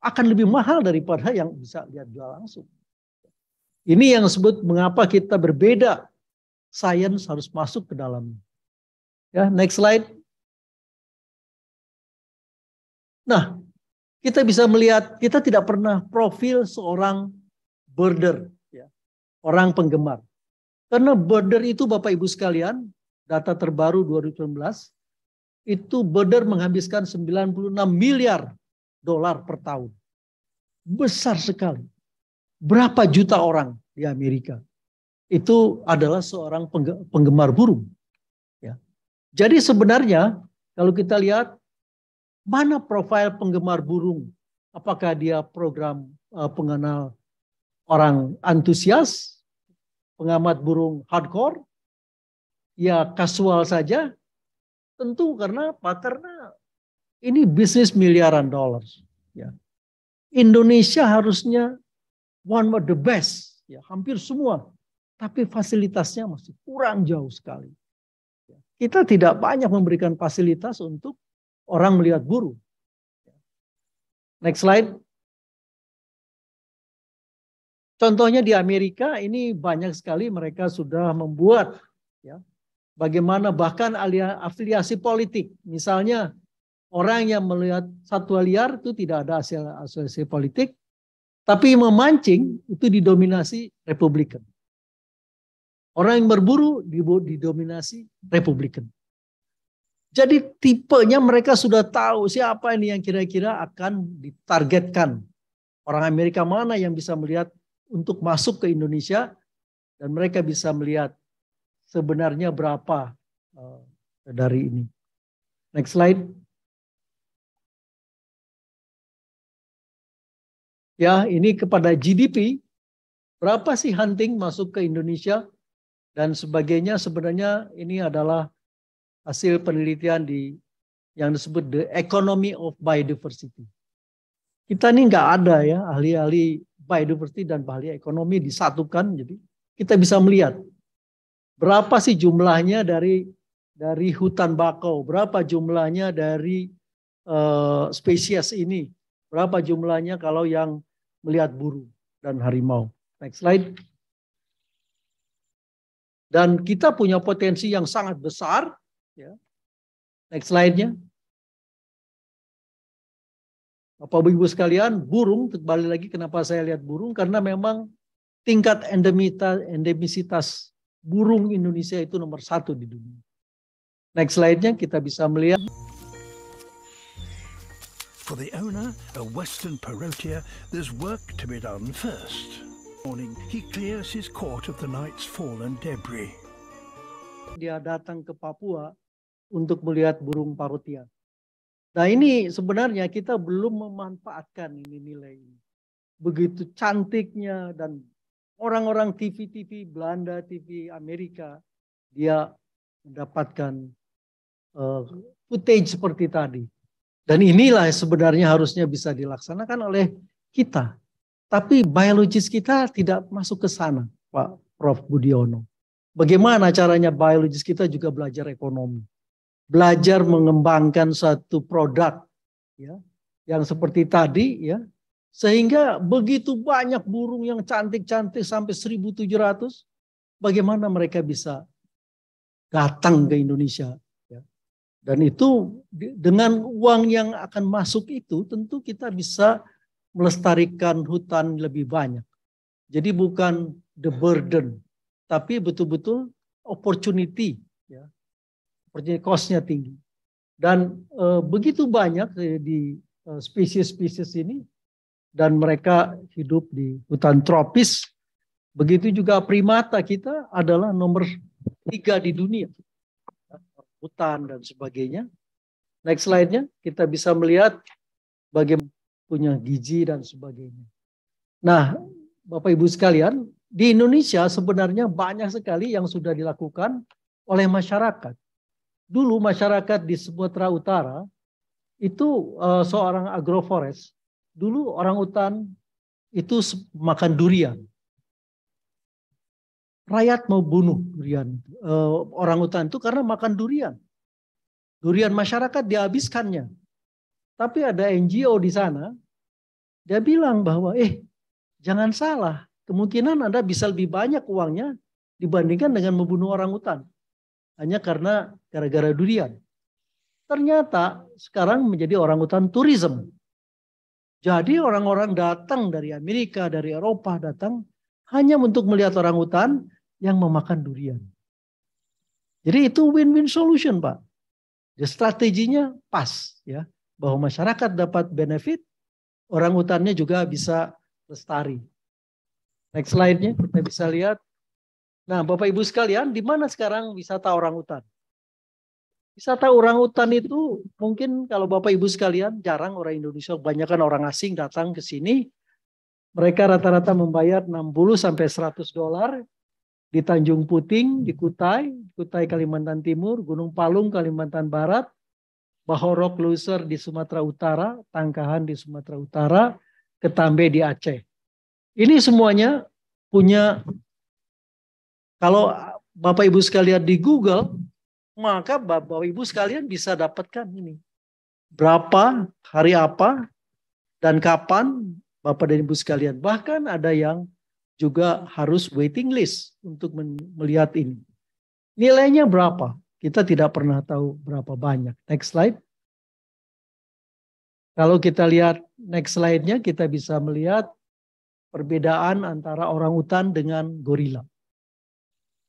[SPEAKER 8] akan lebih mahal daripada yang bisa lihat jual langsung. Ini yang
[SPEAKER 5] disebut mengapa kita berbeda. Sains harus masuk ke dalamnya. Ya, next slide. Nah, kita bisa melihat kita tidak pernah profil seorang birder,
[SPEAKER 1] ya,
[SPEAKER 8] orang penggemar. Karena birder itu Bapak Ibu sekalian, data terbaru 2019, itu birder menghabiskan 96 miliar dolar per tahun. Besar sekali. Berapa juta orang di Amerika. Itu adalah seorang penggemar burung. Ya. Jadi sebenarnya kalau kita lihat mana profil penggemar burung. Apakah dia program uh, pengenal orang antusias, pengamat burung hardcore, ya kasual saja. Tentu karena apa? Karena ini bisnis miliaran dolar. Ya. Indonesia harusnya one of the best, ya, hampir semua. Tapi fasilitasnya masih kurang jauh sekali. Ya. Kita tidak
[SPEAKER 5] banyak memberikan fasilitas untuk orang melihat buruh. Ya. Next slide. Contohnya di Amerika ini banyak sekali mereka sudah membuat ya bagaimana bahkan
[SPEAKER 8] afiliasi politik. Misalnya Orang yang melihat satwa liar itu tidak ada hasil asosiasi politik, tapi memancing itu didominasi Republikan. Orang yang berburu didominasi Republikan. Jadi tipenya mereka sudah tahu siapa ini yang kira-kira akan ditargetkan. Orang Amerika mana yang bisa melihat untuk masuk ke Indonesia dan mereka bisa melihat sebenarnya berapa eh,
[SPEAKER 5] dari ini. Next slide. ya ini kepada GDP berapa sih hunting
[SPEAKER 8] masuk ke Indonesia dan sebagainya sebenarnya ini adalah hasil penelitian di yang disebut the economy of biodiversity. Kita ini nggak ada ya ahli-ahli biodiversity dan ahli ekonomi disatukan jadi kita bisa melihat berapa sih jumlahnya dari dari hutan bakau, berapa jumlahnya dari uh, spesies ini, Berapa jumlahnya kalau yang melihat burung dan harimau? Next slide.
[SPEAKER 5] Dan kita punya potensi yang sangat besar. Ya. Next slide-nya. Bapak Ibu sekalian, burung kembali lagi kenapa saya lihat burung karena memang tingkat
[SPEAKER 8] endemita, endemisitas burung Indonesia itu nomor satu di dunia. Next slide-nya kita bisa melihat.
[SPEAKER 6] For the owner, a western parotia, there's work to be done first. Morning, he clears his court of the night's fallen debris.
[SPEAKER 8] Dia datang ke Papua untuk melihat burung parotia. Nah ini sebenarnya kita belum memanfaatkan ini nilai ini. Begitu cantiknya dan orang-orang TV-TV Belanda, TV Amerika, dia mendapatkan uh, footage seperti tadi. Dan inilah sebenarnya harusnya bisa dilaksanakan oleh kita. Tapi biologis kita tidak masuk ke sana, Pak Prof. Budiono. Bagaimana caranya biologis kita juga belajar ekonomi. Belajar mengembangkan suatu produk ya yang seperti tadi ya sehingga begitu banyak burung yang cantik-cantik sampai 1700 bagaimana mereka bisa datang ke Indonesia dan itu dengan uang yang akan masuk itu tentu kita bisa melestarikan hutan lebih banyak. Jadi bukan the burden, tapi betul-betul opportunity. Ya. Opportunity cost-nya tinggi. Dan e, begitu banyak eh, di eh, spesies-spesies ini dan mereka hidup di hutan tropis. Begitu juga primata kita adalah nomor tiga di dunia hutan dan sebagainya. Next slide-nya, kita bisa melihat bagaimana punya gizi dan sebagainya. Nah, Bapak Ibu sekalian, di Indonesia sebenarnya banyak sekali yang sudah dilakukan oleh masyarakat. Dulu masyarakat di Sumatera Utara itu uh, seorang agroforest. Dulu orang hutan itu makan durian rakyat mau bunuh durian uh, eh, orang hutan itu karena makan durian. Durian masyarakat dihabiskannya. Tapi ada NGO di sana, dia bilang bahwa eh jangan salah, kemungkinan Anda bisa lebih banyak uangnya dibandingkan dengan membunuh orang hutan. Hanya karena gara-gara durian. Ternyata sekarang menjadi orang hutan turisme. Jadi orang-orang datang dari Amerika, dari Eropa datang hanya untuk melihat orang hutan yang memakan durian. Jadi itu win-win solution, Pak. Jadi strateginya pas ya, bahwa masyarakat dapat benefit, orang hutannya juga bisa lestari. Next slide-nya kita bisa lihat. Nah, Bapak Ibu sekalian, di mana sekarang wisata orang hutan? Wisata orang hutan itu mungkin kalau Bapak Ibu sekalian jarang orang Indonesia, kebanyakan orang asing datang ke sini mereka rata-rata membayar 60 sampai 100 dolar di Tanjung Puting, di Kutai, Kutai Kalimantan Timur, Gunung Palung Kalimantan Barat, Bahorok Luser di Sumatera Utara, Tangkahan di Sumatera Utara, Ketambe di Aceh. Ini semuanya punya kalau Bapak Ibu sekalian di Google, maka Bapak Ibu sekalian bisa dapatkan ini. Berapa, hari apa, dan kapan Bapak dan Ibu sekalian. Bahkan ada yang juga harus waiting list untuk melihat ini. Nilainya berapa? Kita tidak pernah tahu berapa banyak. Next slide. Kalau kita lihat next slide-nya, kita bisa melihat perbedaan antara orang hutan dengan gorila.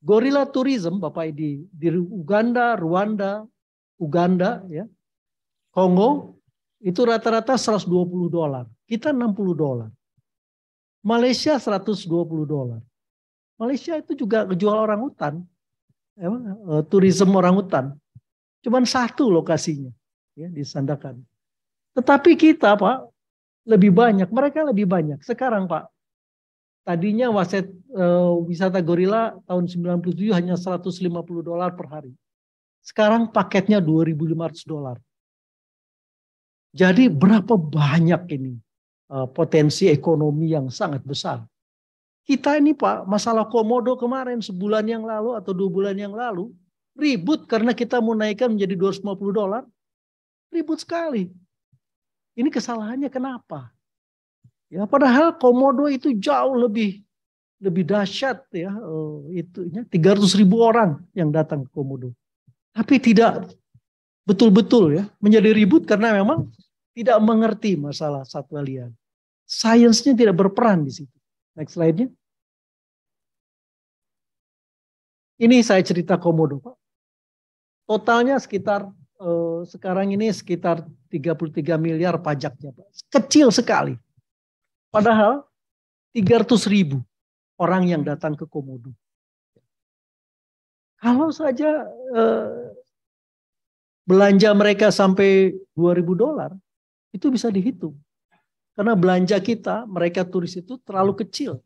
[SPEAKER 8] Gorila tourism, Bapak di, di Uganda, Rwanda, Uganda, ya, Kongo, itu rata-rata 120 dolar. Kita 60 dolar. Malaysia 120 dolar. Malaysia itu juga jual orang hutan. Emang eh, turisme orang hutan. Cuman satu lokasinya ya di Tetapi kita Pak lebih banyak, mereka lebih banyak. Sekarang Pak, tadinya waset eh, wisata gorila tahun 97 hanya 150 dolar per hari. Sekarang paketnya 2.500 dolar. Jadi berapa banyak ini eh, potensi ekonomi yang sangat besar. Kita ini Pak, masalah komodo kemarin sebulan yang lalu atau dua bulan yang lalu, ribut karena kita mau naikkan menjadi 250 dolar. Ribut sekali. Ini kesalahannya kenapa? Ya, padahal komodo itu jauh lebih lebih dahsyat ya eh, itunya 300 ribu orang yang datang ke komodo. Tapi tidak betul-betul ya menjadi ribut karena memang tidak mengerti masalah satwa
[SPEAKER 5] liar. Sainsnya tidak berperan di situ. Next slide-nya. Ini saya cerita komodo, Pak. Totalnya
[SPEAKER 8] sekitar eh, sekarang ini sekitar 33 miliar pajaknya, Pak. Kecil
[SPEAKER 5] sekali. Padahal 300 ribu orang yang datang ke komodo. Kalau saja eh, belanja mereka sampai 2000 dolar, itu bisa dihitung.
[SPEAKER 8] Karena belanja kita, mereka turis itu terlalu kecil.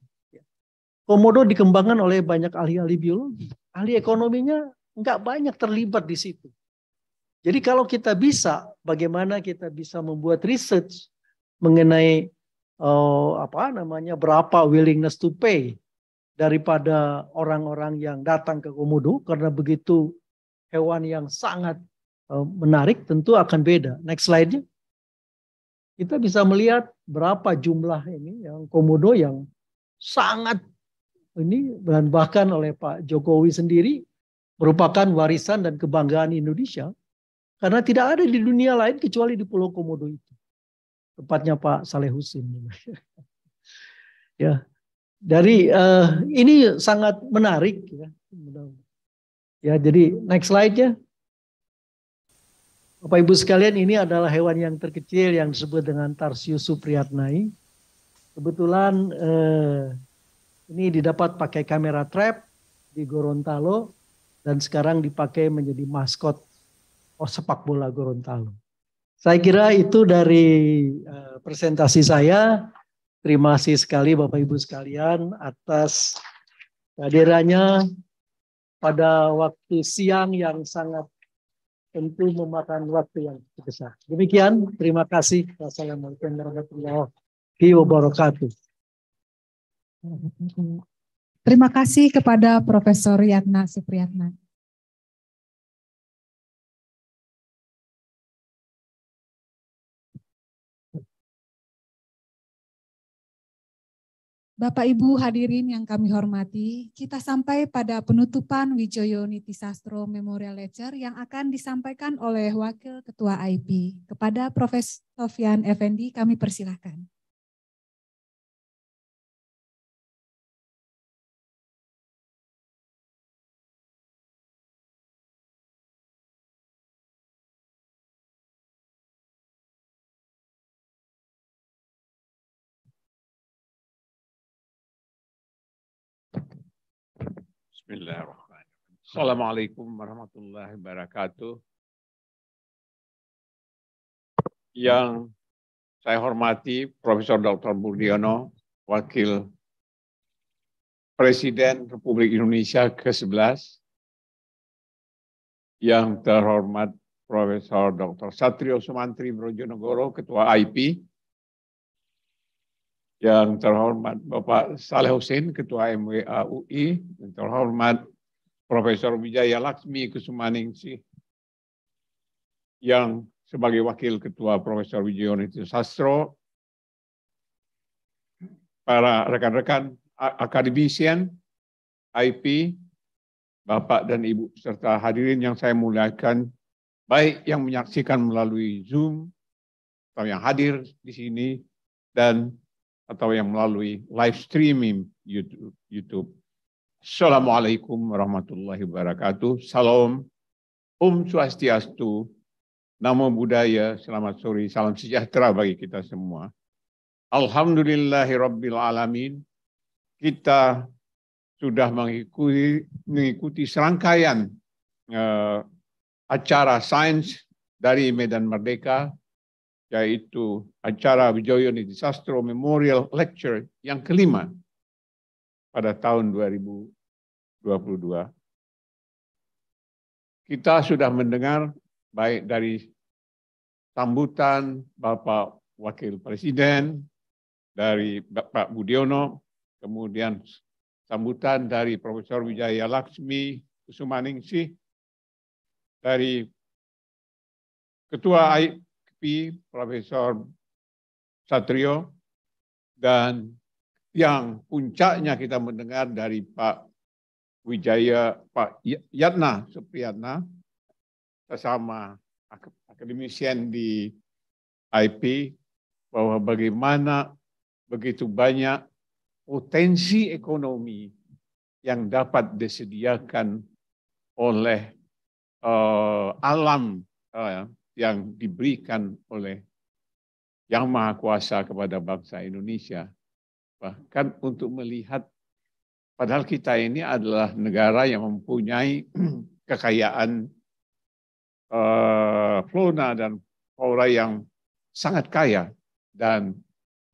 [SPEAKER 8] Komodo dikembangkan oleh banyak ahli-ahli biologi. Ahli ekonominya nggak banyak terlibat di situ. Jadi kalau kita bisa, bagaimana kita bisa membuat research mengenai uh, apa namanya berapa willingness to pay daripada orang-orang yang datang ke komodo karena begitu hewan yang sangat uh, menarik tentu akan beda. Next slide-nya kita bisa melihat berapa jumlah ini yang komodo yang sangat ini dan bahkan oleh Pak Jokowi sendiri merupakan warisan dan kebanggaan Indonesia karena tidak ada di dunia lain kecuali di Pulau Komodo itu. Tepatnya Pak Saleh Husin.
[SPEAKER 5] ya.
[SPEAKER 8] Dari uh, ini sangat menarik ya. Ya, jadi next slide ya. Bapak Ibu sekalian ini adalah hewan yang terkecil yang disebut dengan Tarsius supriyatnai. Kebetulan eh, ini didapat pakai kamera trap di Gorontalo dan sekarang dipakai menjadi maskot oh, sepak bola Gorontalo. Saya kira itu dari eh, presentasi saya. Terima kasih sekali Bapak Ibu sekalian atas
[SPEAKER 5] hadirannya
[SPEAKER 8] pada waktu siang yang sangat tentu memakan waktu yang besar. Demikian, terima kasih. Wassalamualaikum
[SPEAKER 5] warahmatullahi wabarakatuh.
[SPEAKER 1] Terima kasih kepada Profesor Yatna Supriyatna. Bapak Ibu hadirin yang kami hormati,
[SPEAKER 2] kita sampai pada penutupan Wijoyo Niti Sastro Memorial Lecture yang akan disampaikan
[SPEAKER 1] oleh Wakil Ketua IP. Kepada Profesor Sofian Effendi, kami persilahkan.
[SPEAKER 9] Bismillahirrahmanirrahim. Assalamualaikum warahmatullahi wabarakatuh. Yang saya hormati Profesor Dr. Budiono, Wakil Presiden Republik Indonesia ke-11. Yang terhormat Profesor Dr. Satrio Sumantri Brojonegoro, Ketua IP. Yang terhormat Bapak Saleh Hussein, Ketua MWA UI, yang terhormat Profesor Wijaya Laksmi Kusumaningsi, yang sebagai Wakil Ketua Profesor itu Sastro, para rekan-rekan akademisian, IP, Bapak dan Ibu serta hadirin yang saya muliakan, baik yang menyaksikan melalui Zoom atau yang hadir di sini dan atau yang melalui live streaming YouTube. YouTube. Assalamualaikum warahmatullahi wabarakatuh. Salam, Om Swastiastu, Namo Buddhaya, selamat sore, salam sejahtera bagi kita semua. Alhamdulillahi Rabbil Alamin, kita sudah mengikuti, mengikuti serangkaian uh, acara sains dari Medan Merdeka yaitu acara Wijoyo Niti Sastro Memorial Lecture yang kelima pada tahun 2022. Kita sudah mendengar baik dari sambutan Bapak Wakil Presiden, dari Bapak Budiono, kemudian sambutan dari Profesor Wijaya Laksmi Kusumaningsih, dari Ketua FP, Profesor Satrio, dan yang puncaknya kita mendengar dari Pak Wijaya, Pak Yatna Supriyatna, sesama yang di IP, bahwa bagaimana begitu banyak potensi ekonomi yang dapat disediakan oleh uh, alam uh, yang diberikan oleh Yang Maha Kuasa kepada bangsa Indonesia, bahkan untuk melihat, padahal kita ini adalah negara yang mempunyai kekayaan uh, flora dan flora yang sangat kaya. Dan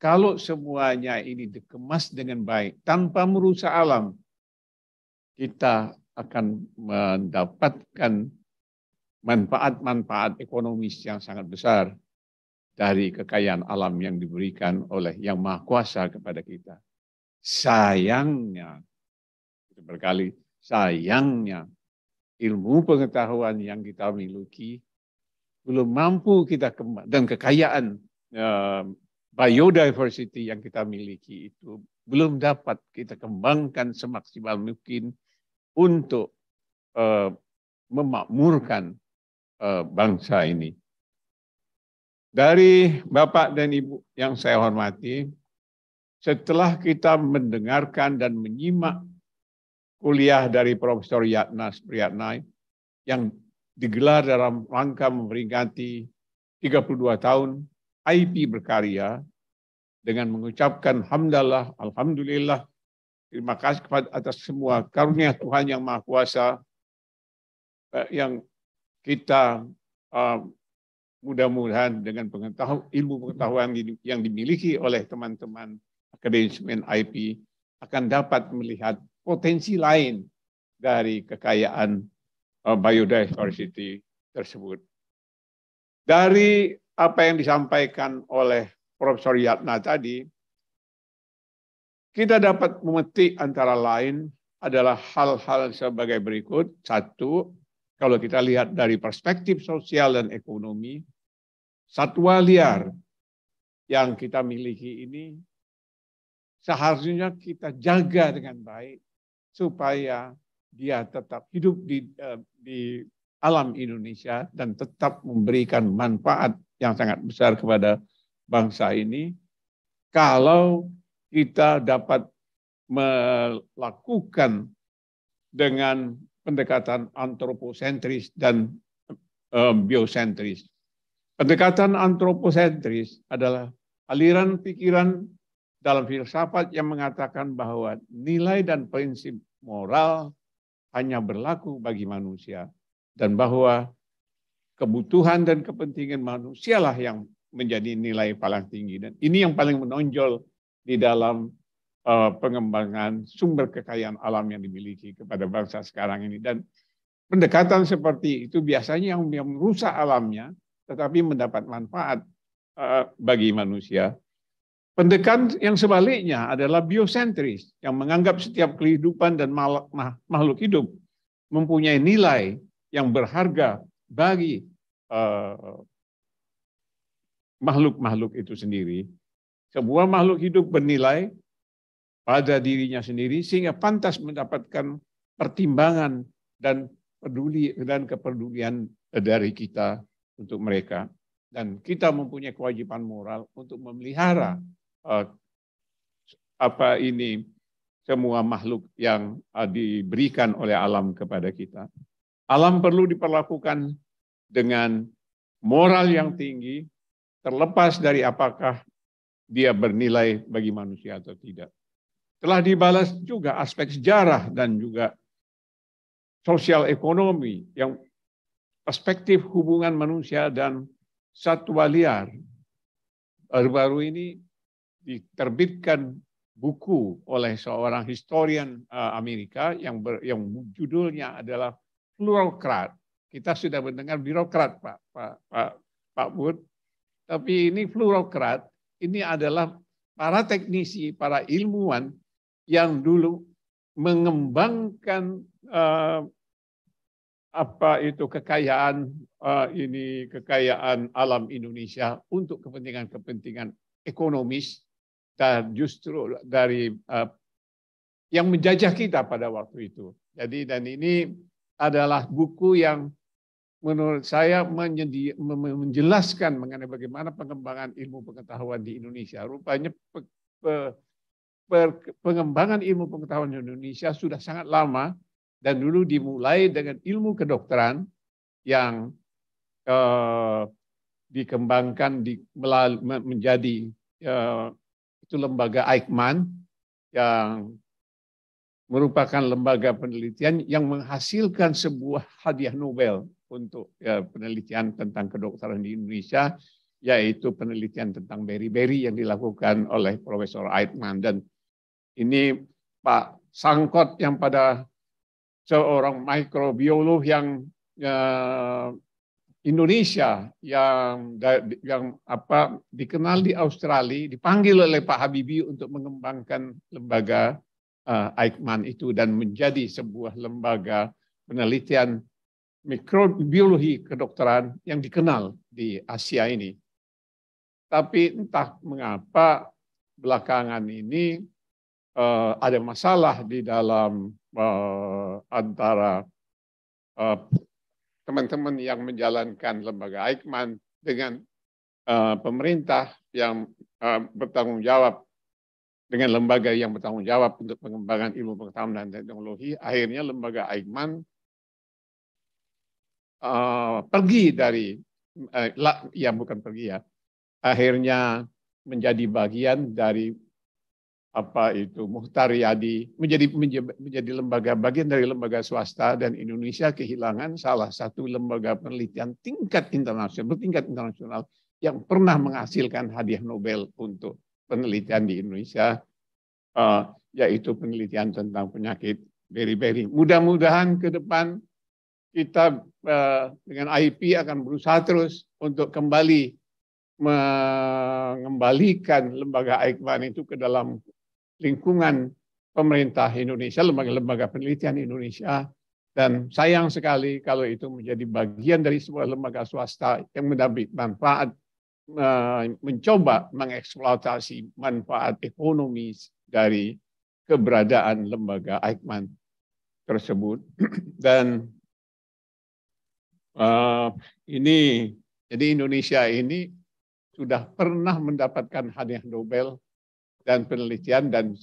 [SPEAKER 9] kalau semuanya ini dikemas dengan baik, tanpa merusak alam, kita akan mendapatkan manfaat-manfaat ekonomis yang sangat besar dari kekayaan alam yang diberikan oleh Yang Maha Kuasa kepada kita. Sayangnya, berkali, sayangnya ilmu pengetahuan yang kita miliki belum mampu kita kembang, dan kekayaan biodiversity yang kita miliki itu belum dapat kita kembangkan semaksimal mungkin untuk memakmurkan Eh, bangsa ini. Dari Bapak dan Ibu yang saya hormati, setelah kita mendengarkan dan menyimak kuliah dari Profesor Yatnas Priyatnai yang digelar dalam rangka memperingati 32 tahun IP berkarya dengan mengucapkan hamdalah, alhamdulillah, terima kasih kepada atas semua karunia Tuhan yang Maha Kuasa eh, yang kita uh, mudah-mudahan dengan pengetahuan ilmu pengetahuan yang dimiliki oleh teman-teman akademis IP akan dapat melihat potensi lain dari kekayaan uh, biodiversity tersebut. Dari apa yang disampaikan oleh Profesor Yatna tadi, kita dapat memetik antara lain adalah hal-hal sebagai berikut. Satu, kalau kita lihat dari perspektif sosial dan ekonomi, satwa liar yang kita miliki ini seharusnya kita jaga dengan baik supaya dia tetap hidup di, eh, di alam Indonesia dan tetap memberikan manfaat yang sangat besar kepada bangsa ini kalau kita dapat melakukan dengan pendekatan antroposentris dan eh, biosentris. Pendekatan antroposentris adalah aliran pikiran dalam filsafat yang mengatakan bahwa nilai dan prinsip moral hanya berlaku bagi manusia dan bahwa kebutuhan dan kepentingan manusialah yang menjadi nilai paling tinggi dan ini yang paling menonjol di dalam Eh, pengembangan sumber kekayaan alam yang dimiliki kepada bangsa sekarang ini. Dan pendekatan seperti itu biasanya yang, merusak alamnya, tetapi mendapat manfaat eh, bagi manusia. Pendekatan yang sebaliknya adalah biosentris, yang menganggap setiap kehidupan dan makhluk hidup mempunyai nilai yang berharga bagi eh, makhluk-makhluk itu sendiri. Sebuah makhluk hidup bernilai pada dirinya sendiri sehingga pantas mendapatkan pertimbangan dan peduli dan kepedulian dari kita untuk mereka dan kita mempunyai kewajiban moral untuk memelihara eh, apa ini semua makhluk yang eh, diberikan oleh alam kepada kita. Alam perlu diperlakukan dengan moral yang tinggi terlepas dari apakah dia bernilai bagi manusia atau tidak telah dibalas juga aspek sejarah dan juga sosial ekonomi yang perspektif hubungan manusia dan satwa liar. Baru-baru ini diterbitkan buku oleh seorang historian eh, Amerika yang ber, yang judulnya adalah plurokrat. Kita sudah mendengar birokrat Pak Pak Pak, Pak Bud, tapi ini plurokrat ini adalah para teknisi, para ilmuwan yang dulu mengembangkan uh, apa itu kekayaan uh, ini kekayaan alam Indonesia untuk kepentingan-kepentingan ekonomis dan justru dari uh, yang menjajah kita pada waktu itu. Jadi dan ini adalah buku yang menurut saya menjelaskan mengenai bagaimana pengembangan ilmu pengetahuan di Indonesia. Rupanya pe, pe, pengembangan ilmu pengetahuan di Indonesia sudah sangat lama dan dulu dimulai dengan ilmu kedokteran yang eh, dikembangkan di, melal, menjadi eh, itu lembaga Eichmann yang merupakan lembaga penelitian yang menghasilkan sebuah hadiah Nobel untuk ya, penelitian tentang kedokteran di Indonesia, yaitu penelitian tentang beri-beri yang dilakukan oleh Profesor Aitman Dan ini Pak Sangkot yang pada seorang mikrobiolog yang eh, Indonesia yang yang apa dikenal di Australia dipanggil oleh Pak Habibie untuk mengembangkan lembaga uh, eh, Aikman itu dan menjadi sebuah lembaga penelitian mikrobiologi kedokteran yang dikenal di Asia ini. Tapi entah mengapa belakangan ini uh, ada masalah di dalam uh, antara eh, teman-teman uh, yang menjalankan lembaga Aikman dengan uh, pemerintah yang uh, bertanggung jawab dengan lembaga yang bertanggung jawab untuk pengembangan ilmu pengetahuan dan teknologi, akhirnya lembaga Aikman uh, pergi dari, uh, la, ya bukan pergi ya, akhirnya menjadi bagian dari apa itu Muhtar Yadi menjadi menjadi lembaga bagian dari lembaga swasta dan Indonesia kehilangan salah satu lembaga penelitian tingkat internasional bertingkat internasional yang pernah menghasilkan hadiah Nobel untuk penelitian di Indonesia uh, yaitu penelitian tentang penyakit beri-beri. Mudah-mudahan ke depan kita uh, dengan IP akan berusaha terus untuk kembali mengembalikan lembaga Aikman itu ke dalam lingkungan pemerintah Indonesia, lembaga-lembaga penelitian Indonesia, dan sayang sekali kalau itu menjadi bagian dari sebuah lembaga swasta yang mendapat manfaat mencoba mengeksploitasi manfaat ekonomis dari keberadaan lembaga Aikman tersebut dan uh, ini jadi Indonesia ini sudah pernah mendapatkan hadiah Nobel dan penelitian dan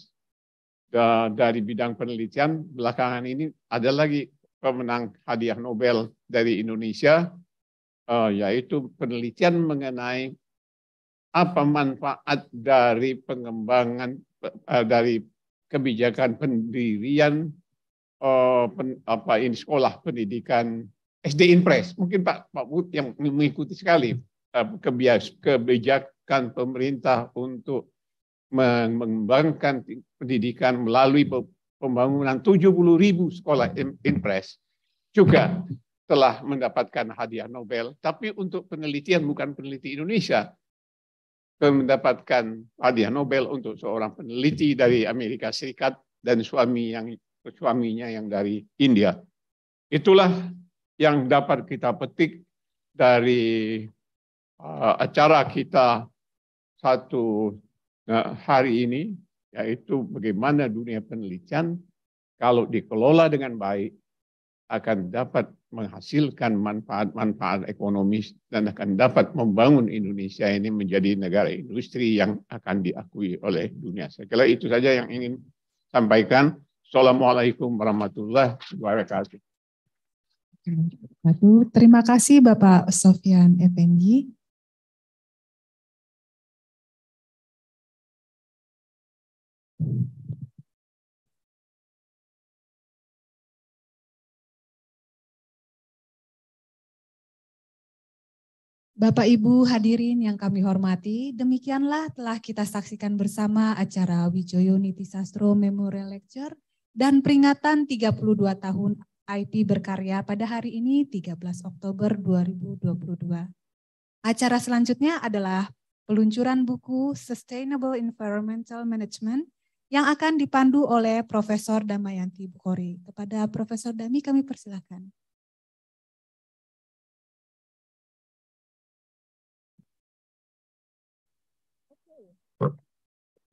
[SPEAKER 9] dari bidang penelitian belakangan ini ada lagi pemenang hadiah Nobel dari Indonesia eh, yaitu penelitian mengenai apa manfaat dari pengembangan eh, dari kebijakan pendirian eh, pen, apa ini sekolah pendidikan SD Impres mungkin Pak Pak Bud yang mengikuti sekali kebias, kebijakan pemerintah untuk mengembangkan pendidikan melalui pembangunan 70 ribu sekolah impres juga telah mendapatkan hadiah Nobel, tapi untuk penelitian bukan peneliti Indonesia, mendapatkan hadiah Nobel untuk seorang peneliti dari Amerika Serikat dan suami yang suaminya yang dari India. Itulah yang dapat kita petik dari uh, acara kita satu Nah, hari ini, yaitu bagaimana dunia penelitian kalau dikelola dengan baik akan dapat menghasilkan manfaat-manfaat ekonomis dan akan dapat membangun Indonesia ini menjadi negara industri yang akan diakui oleh dunia. Saya kira itu saja yang ingin sampaikan. Assalamualaikum warahmatullahi wabarakatuh.
[SPEAKER 1] Terima kasih Bapak Sofian Effendi. Bapak Ibu hadirin yang kami hormati, demikianlah telah kita saksikan
[SPEAKER 2] bersama acara Wijoyo Niti Sastro Memorial Lecture dan peringatan 32 tahun IP berkarya pada hari ini 13 Oktober 2022. Acara selanjutnya adalah peluncuran buku Sustainable Environmental Management yang akan dipandu oleh Profesor Damayanti Bukhori.
[SPEAKER 1] Kepada Profesor Dami kami persilahkan.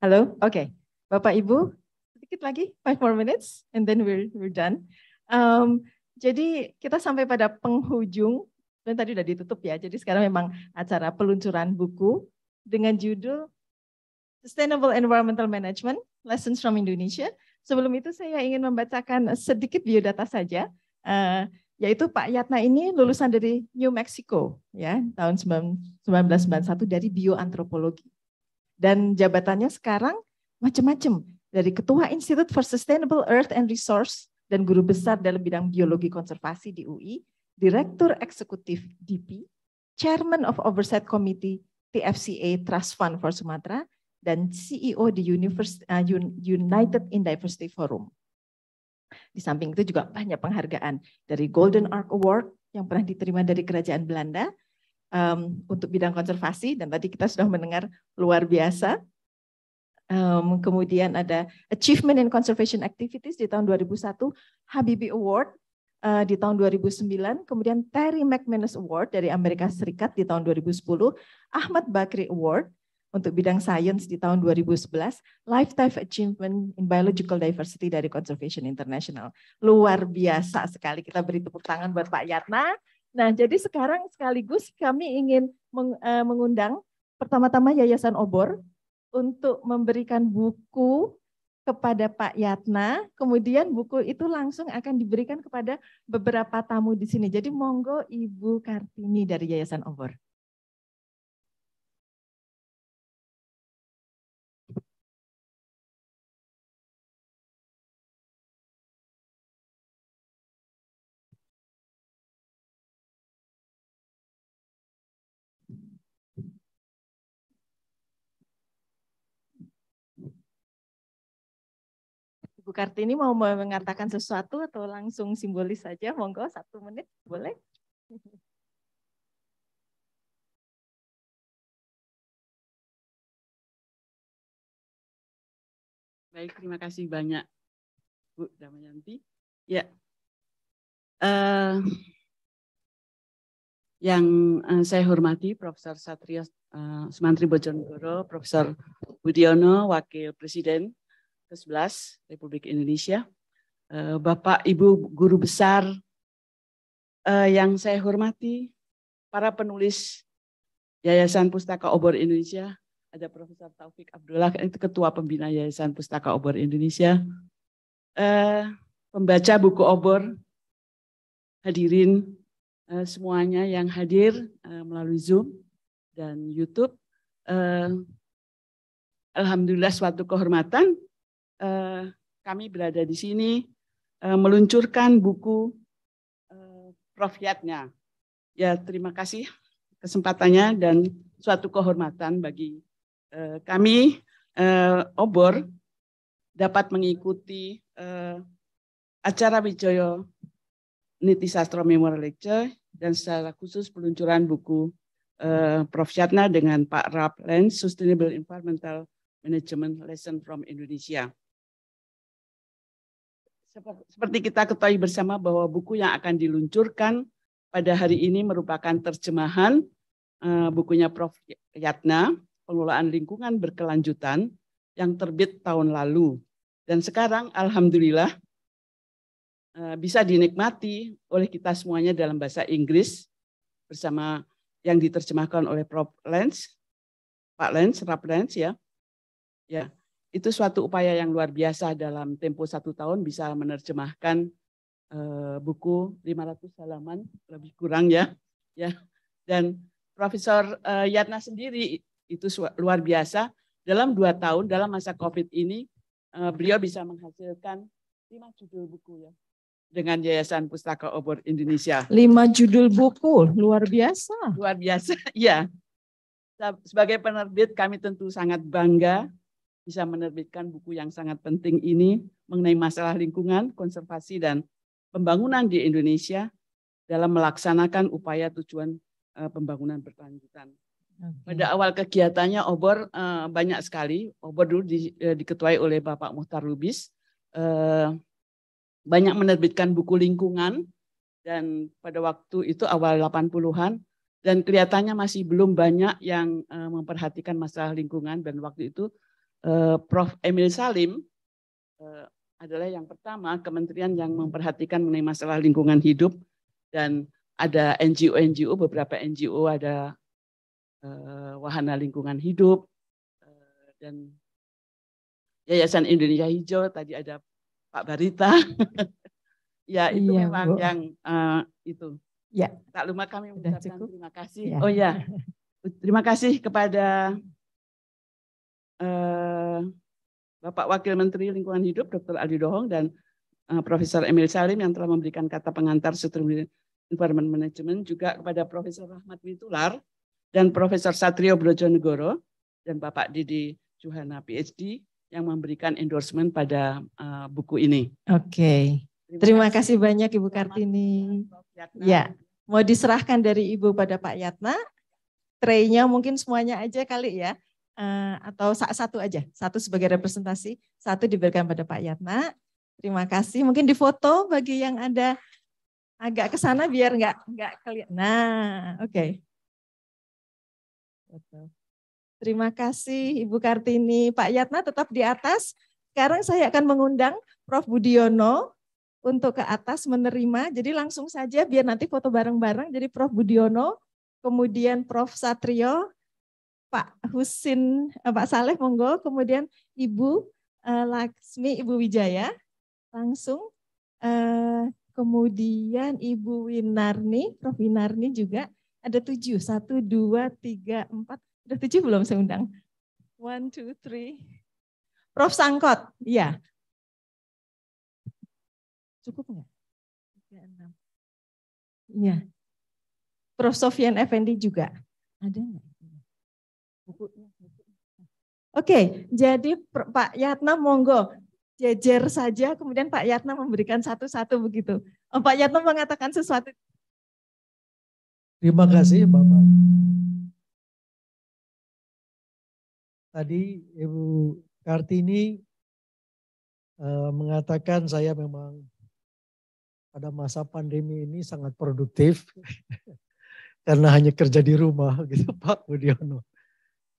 [SPEAKER 1] Halo, oke. Okay. Bapak Ibu, sedikit lagi, five more minutes, and then we're, we're
[SPEAKER 7] done. Um, jadi kita sampai pada penghujung, dan tadi udah ditutup ya, jadi sekarang memang acara peluncuran buku dengan judul Sustainable Environmental Management, Lessons from Indonesia. Sebelum itu saya ingin membacakan sedikit biodata saja, uh, yaitu Pak Yatna ini lulusan dari New Mexico ya tahun 1991 dari bioantropologi. Dan jabatannya sekarang macam-macam. Dari Ketua Institute for Sustainable Earth and Resource dan Guru Besar dalam bidang biologi konservasi di UI, Direktur Eksekutif DP, Chairman of Oversight Committee TFCA Trust Fund for Sumatra, dan CEO di uh, United in Diversity Forum. Di samping itu juga banyak penghargaan dari Golden Ark Award yang pernah diterima dari Kerajaan Belanda, um, untuk bidang konservasi dan tadi kita sudah mendengar luar biasa. Um, kemudian ada Achievement in Conservation Activities di tahun 2001, Habibi Award uh, di tahun 2009, kemudian Terry McManus Award dari Amerika Serikat di tahun 2010, Ahmad Bakri Award untuk bidang sains di tahun 2011, Lifetime Achievement in Biological Diversity dari Conservation International. Luar biasa sekali, kita beri tepuk tangan buat Pak Yatna. Nah, jadi sekarang sekaligus kami ingin eh, mengundang pertama-tama Yayasan Obor untuk memberikan buku kepada Pak Yatna, kemudian buku itu langsung
[SPEAKER 1] akan diberikan kepada beberapa tamu di sini. Jadi monggo Ibu Kartini dari Yayasan Obor. Bu Kartini mau mengatakan sesuatu atau langsung simbolis saja? Monggo satu menit boleh.
[SPEAKER 5] Baik, terima kasih banyak Bu Damayanti.
[SPEAKER 1] Ya, uh, yang
[SPEAKER 10] uh, saya hormati Profesor Satrio uh, eh, Sumantri Bojonegoro, Profesor Budiono, Wakil Presiden ke-11 Republik Indonesia. Eh, Bapak, Ibu, guru besar eh, yang saya hormati, para penulis Yayasan Pustaka Obor Indonesia, ada Profesor Taufik Abdullah, itu Ketua Pembina Yayasan Pustaka Obor Indonesia, eh, pembaca buku obor, hadirin semuanya yang hadir melalui Zoom dan YouTube. Alhamdulillah suatu kehormatan eh, kami berada di sini eh, meluncurkan buku eh, Prof. Yatnya. Ya, terima kasih kesempatannya dan suatu kehormatan bagi eh, kami eh, obor dapat mengikuti eh, acara Wijoyo Niti Sastro Memorial Lecture dan secara khusus peluncuran buku eh, Prof. Yatna dengan Pak Rap Lens, Sustainable Environmental Management Lesson from Indonesia. Seperti kita ketahui bersama bahwa buku yang akan diluncurkan pada hari ini merupakan terjemahan eh, bukunya Prof. Yatna, Pengelolaan Lingkungan Berkelanjutan, yang terbit tahun lalu. Dan sekarang Alhamdulillah eh, bisa dinikmati oleh kita semuanya dalam bahasa Inggris bersama yang diterjemahkan oleh Prof. Lens, Pak Lens, Rap Lens ya. Ya, itu suatu upaya yang luar biasa dalam tempo satu tahun bisa menerjemahkan uh, buku 500 halaman lebih kurang ya ya dan Profesor uh, eh, Yatna sendiri itu luar biasa dalam dua tahun dalam masa COVID ini uh, beliau bisa menghasilkan lima judul buku ya dengan Yayasan Pustaka Obor Indonesia. Lima
[SPEAKER 6] judul buku luar biasa. Luar biasa,
[SPEAKER 10] ya. Sebagai penerbit kami tentu sangat bangga bisa menerbitkan buku yang sangat penting ini mengenai masalah lingkungan, konservasi, dan pembangunan di Indonesia dalam melaksanakan upaya tujuan eh, pembangunan berkelanjutan. Pada awal kegiatannya obor eh, banyak sekali. Obor dulu di, eh, diketuai oleh Bapak Muhtar Lubis. banyak menerbitkan buku lingkungan dan pada waktu itu awal 80-an dan kelihatannya masih belum banyak yang memperhatikan masalah lingkungan dan waktu itu Eh, Prof. Emil Salim eh, adalah yang pertama kementerian yang memperhatikan mengenai masalah lingkungan hidup dan ada NGO-NGO beberapa NGO ada eh, wahana lingkungan hidup dan Yayasan Indonesia Hijau tadi ada Pak Barita ya itu iya, memang Bu. yang uh, itu ya tak lupa kami mengucapkan terima kasih ya. oh ya terima kasih kepada Eh, Bapak Wakil Menteri Lingkungan Hidup Dr. Aldi Dohong dan eh, Profesor Emil Salim yang telah memberikan kata pengantar Sustainable Environment Management juga kepada Profesor Rahmat Witular dan Profesor Satrio Brojonegoro dan Bapak Didi Juhana PhD yang memberikan endorsement pada uh, buku ini. Oke. Okay. Terima, Terima
[SPEAKER 7] kasih. kasih banyak Ibu Kartini. Ya,
[SPEAKER 10] mau diserahkan dari Ibu pada Pak Yatna.
[SPEAKER 7] Traynya mungkin semuanya aja kali ya. Eh, atau satu aja, satu sebagai representasi, satu diberikan pada Pak Yatna. Terima kasih. Mungkin difoto bagi yang ada agak ke sana biar nggak
[SPEAKER 2] nggak kelihatan.
[SPEAKER 7] Nah, oke. Okay. Terima kasih Ibu Kartini, Pak Yatna tetap di atas. Sekarang saya akan mengundang Prof Budiono untuk ke atas menerima. Jadi langsung saja biar nanti foto bareng-bareng. Jadi Prof Budiono, kemudian Prof Satrio, Pak Husin, eh, Pak Saleh monggo, kemudian Ibu eh, Laksmi, Ibu Wijaya, langsung. Eh, kemudian Ibu Winarni, Prof Winarni juga. Ada tujuh, satu, dua, tiga, empat. Ada tujuh belum saya undang? One, two, three.
[SPEAKER 1] Prof Sangkot, iya. Cukup enggak? Tiga, enam. Iya. Prof Sofian Effendi
[SPEAKER 7] juga. Ada enggak? bukunya. Oke, jadi Pak Yatna monggo jejer saja, kemudian Pak Yatna memberikan satu-satu
[SPEAKER 1] begitu. Oh, Pak Yatna mengatakan sesuatu.
[SPEAKER 5] Terima kasih Bapak. Tadi Ibu Kartini eh, mengatakan saya memang
[SPEAKER 8] pada masa pandemi ini sangat produktif karena hanya kerja di rumah gitu Pak Budiono.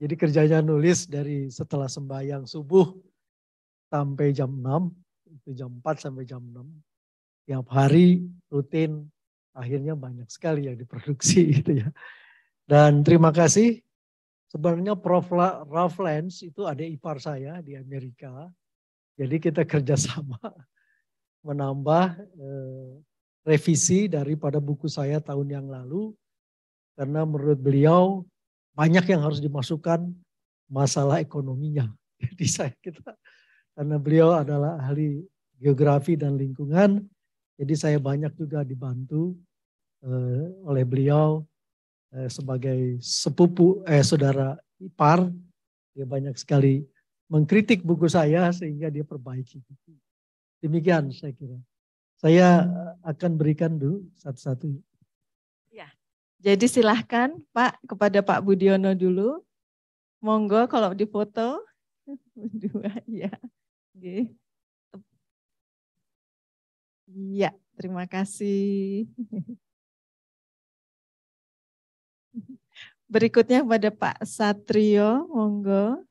[SPEAKER 8] Jadi kerjanya nulis dari setelah sembahyang subuh sampai jam 6, itu jam 4 sampai jam 6. Tiap hari rutin, akhirnya banyak sekali yang diproduksi gitu ya. Dan terima kasih. Sebenarnya Prof. Ralph Lenz itu ada ipar saya di Amerika. Jadi kita kerjasama menambah eh, revisi daripada buku saya tahun yang lalu. Karena menurut beliau banyak yang harus dimasukkan masalah ekonominya. Jadi saya kita karena beliau adalah ahli geografi dan lingkungan, jadi saya banyak juga dibantu eh, oleh beliau eh, sebagai sepupu eh saudara ipar dia banyak sekali mengkritik buku saya sehingga dia perbaiki. Demikian saya kira. Saya eh, akan berikan dulu satu-satu
[SPEAKER 7] jadi silahkan
[SPEAKER 5] Pak kepada Pak Budiono dulu. Monggo kalau di foto dua ya. Oke. Iya, terima kasih. Berikutnya kepada Pak Satrio, monggo.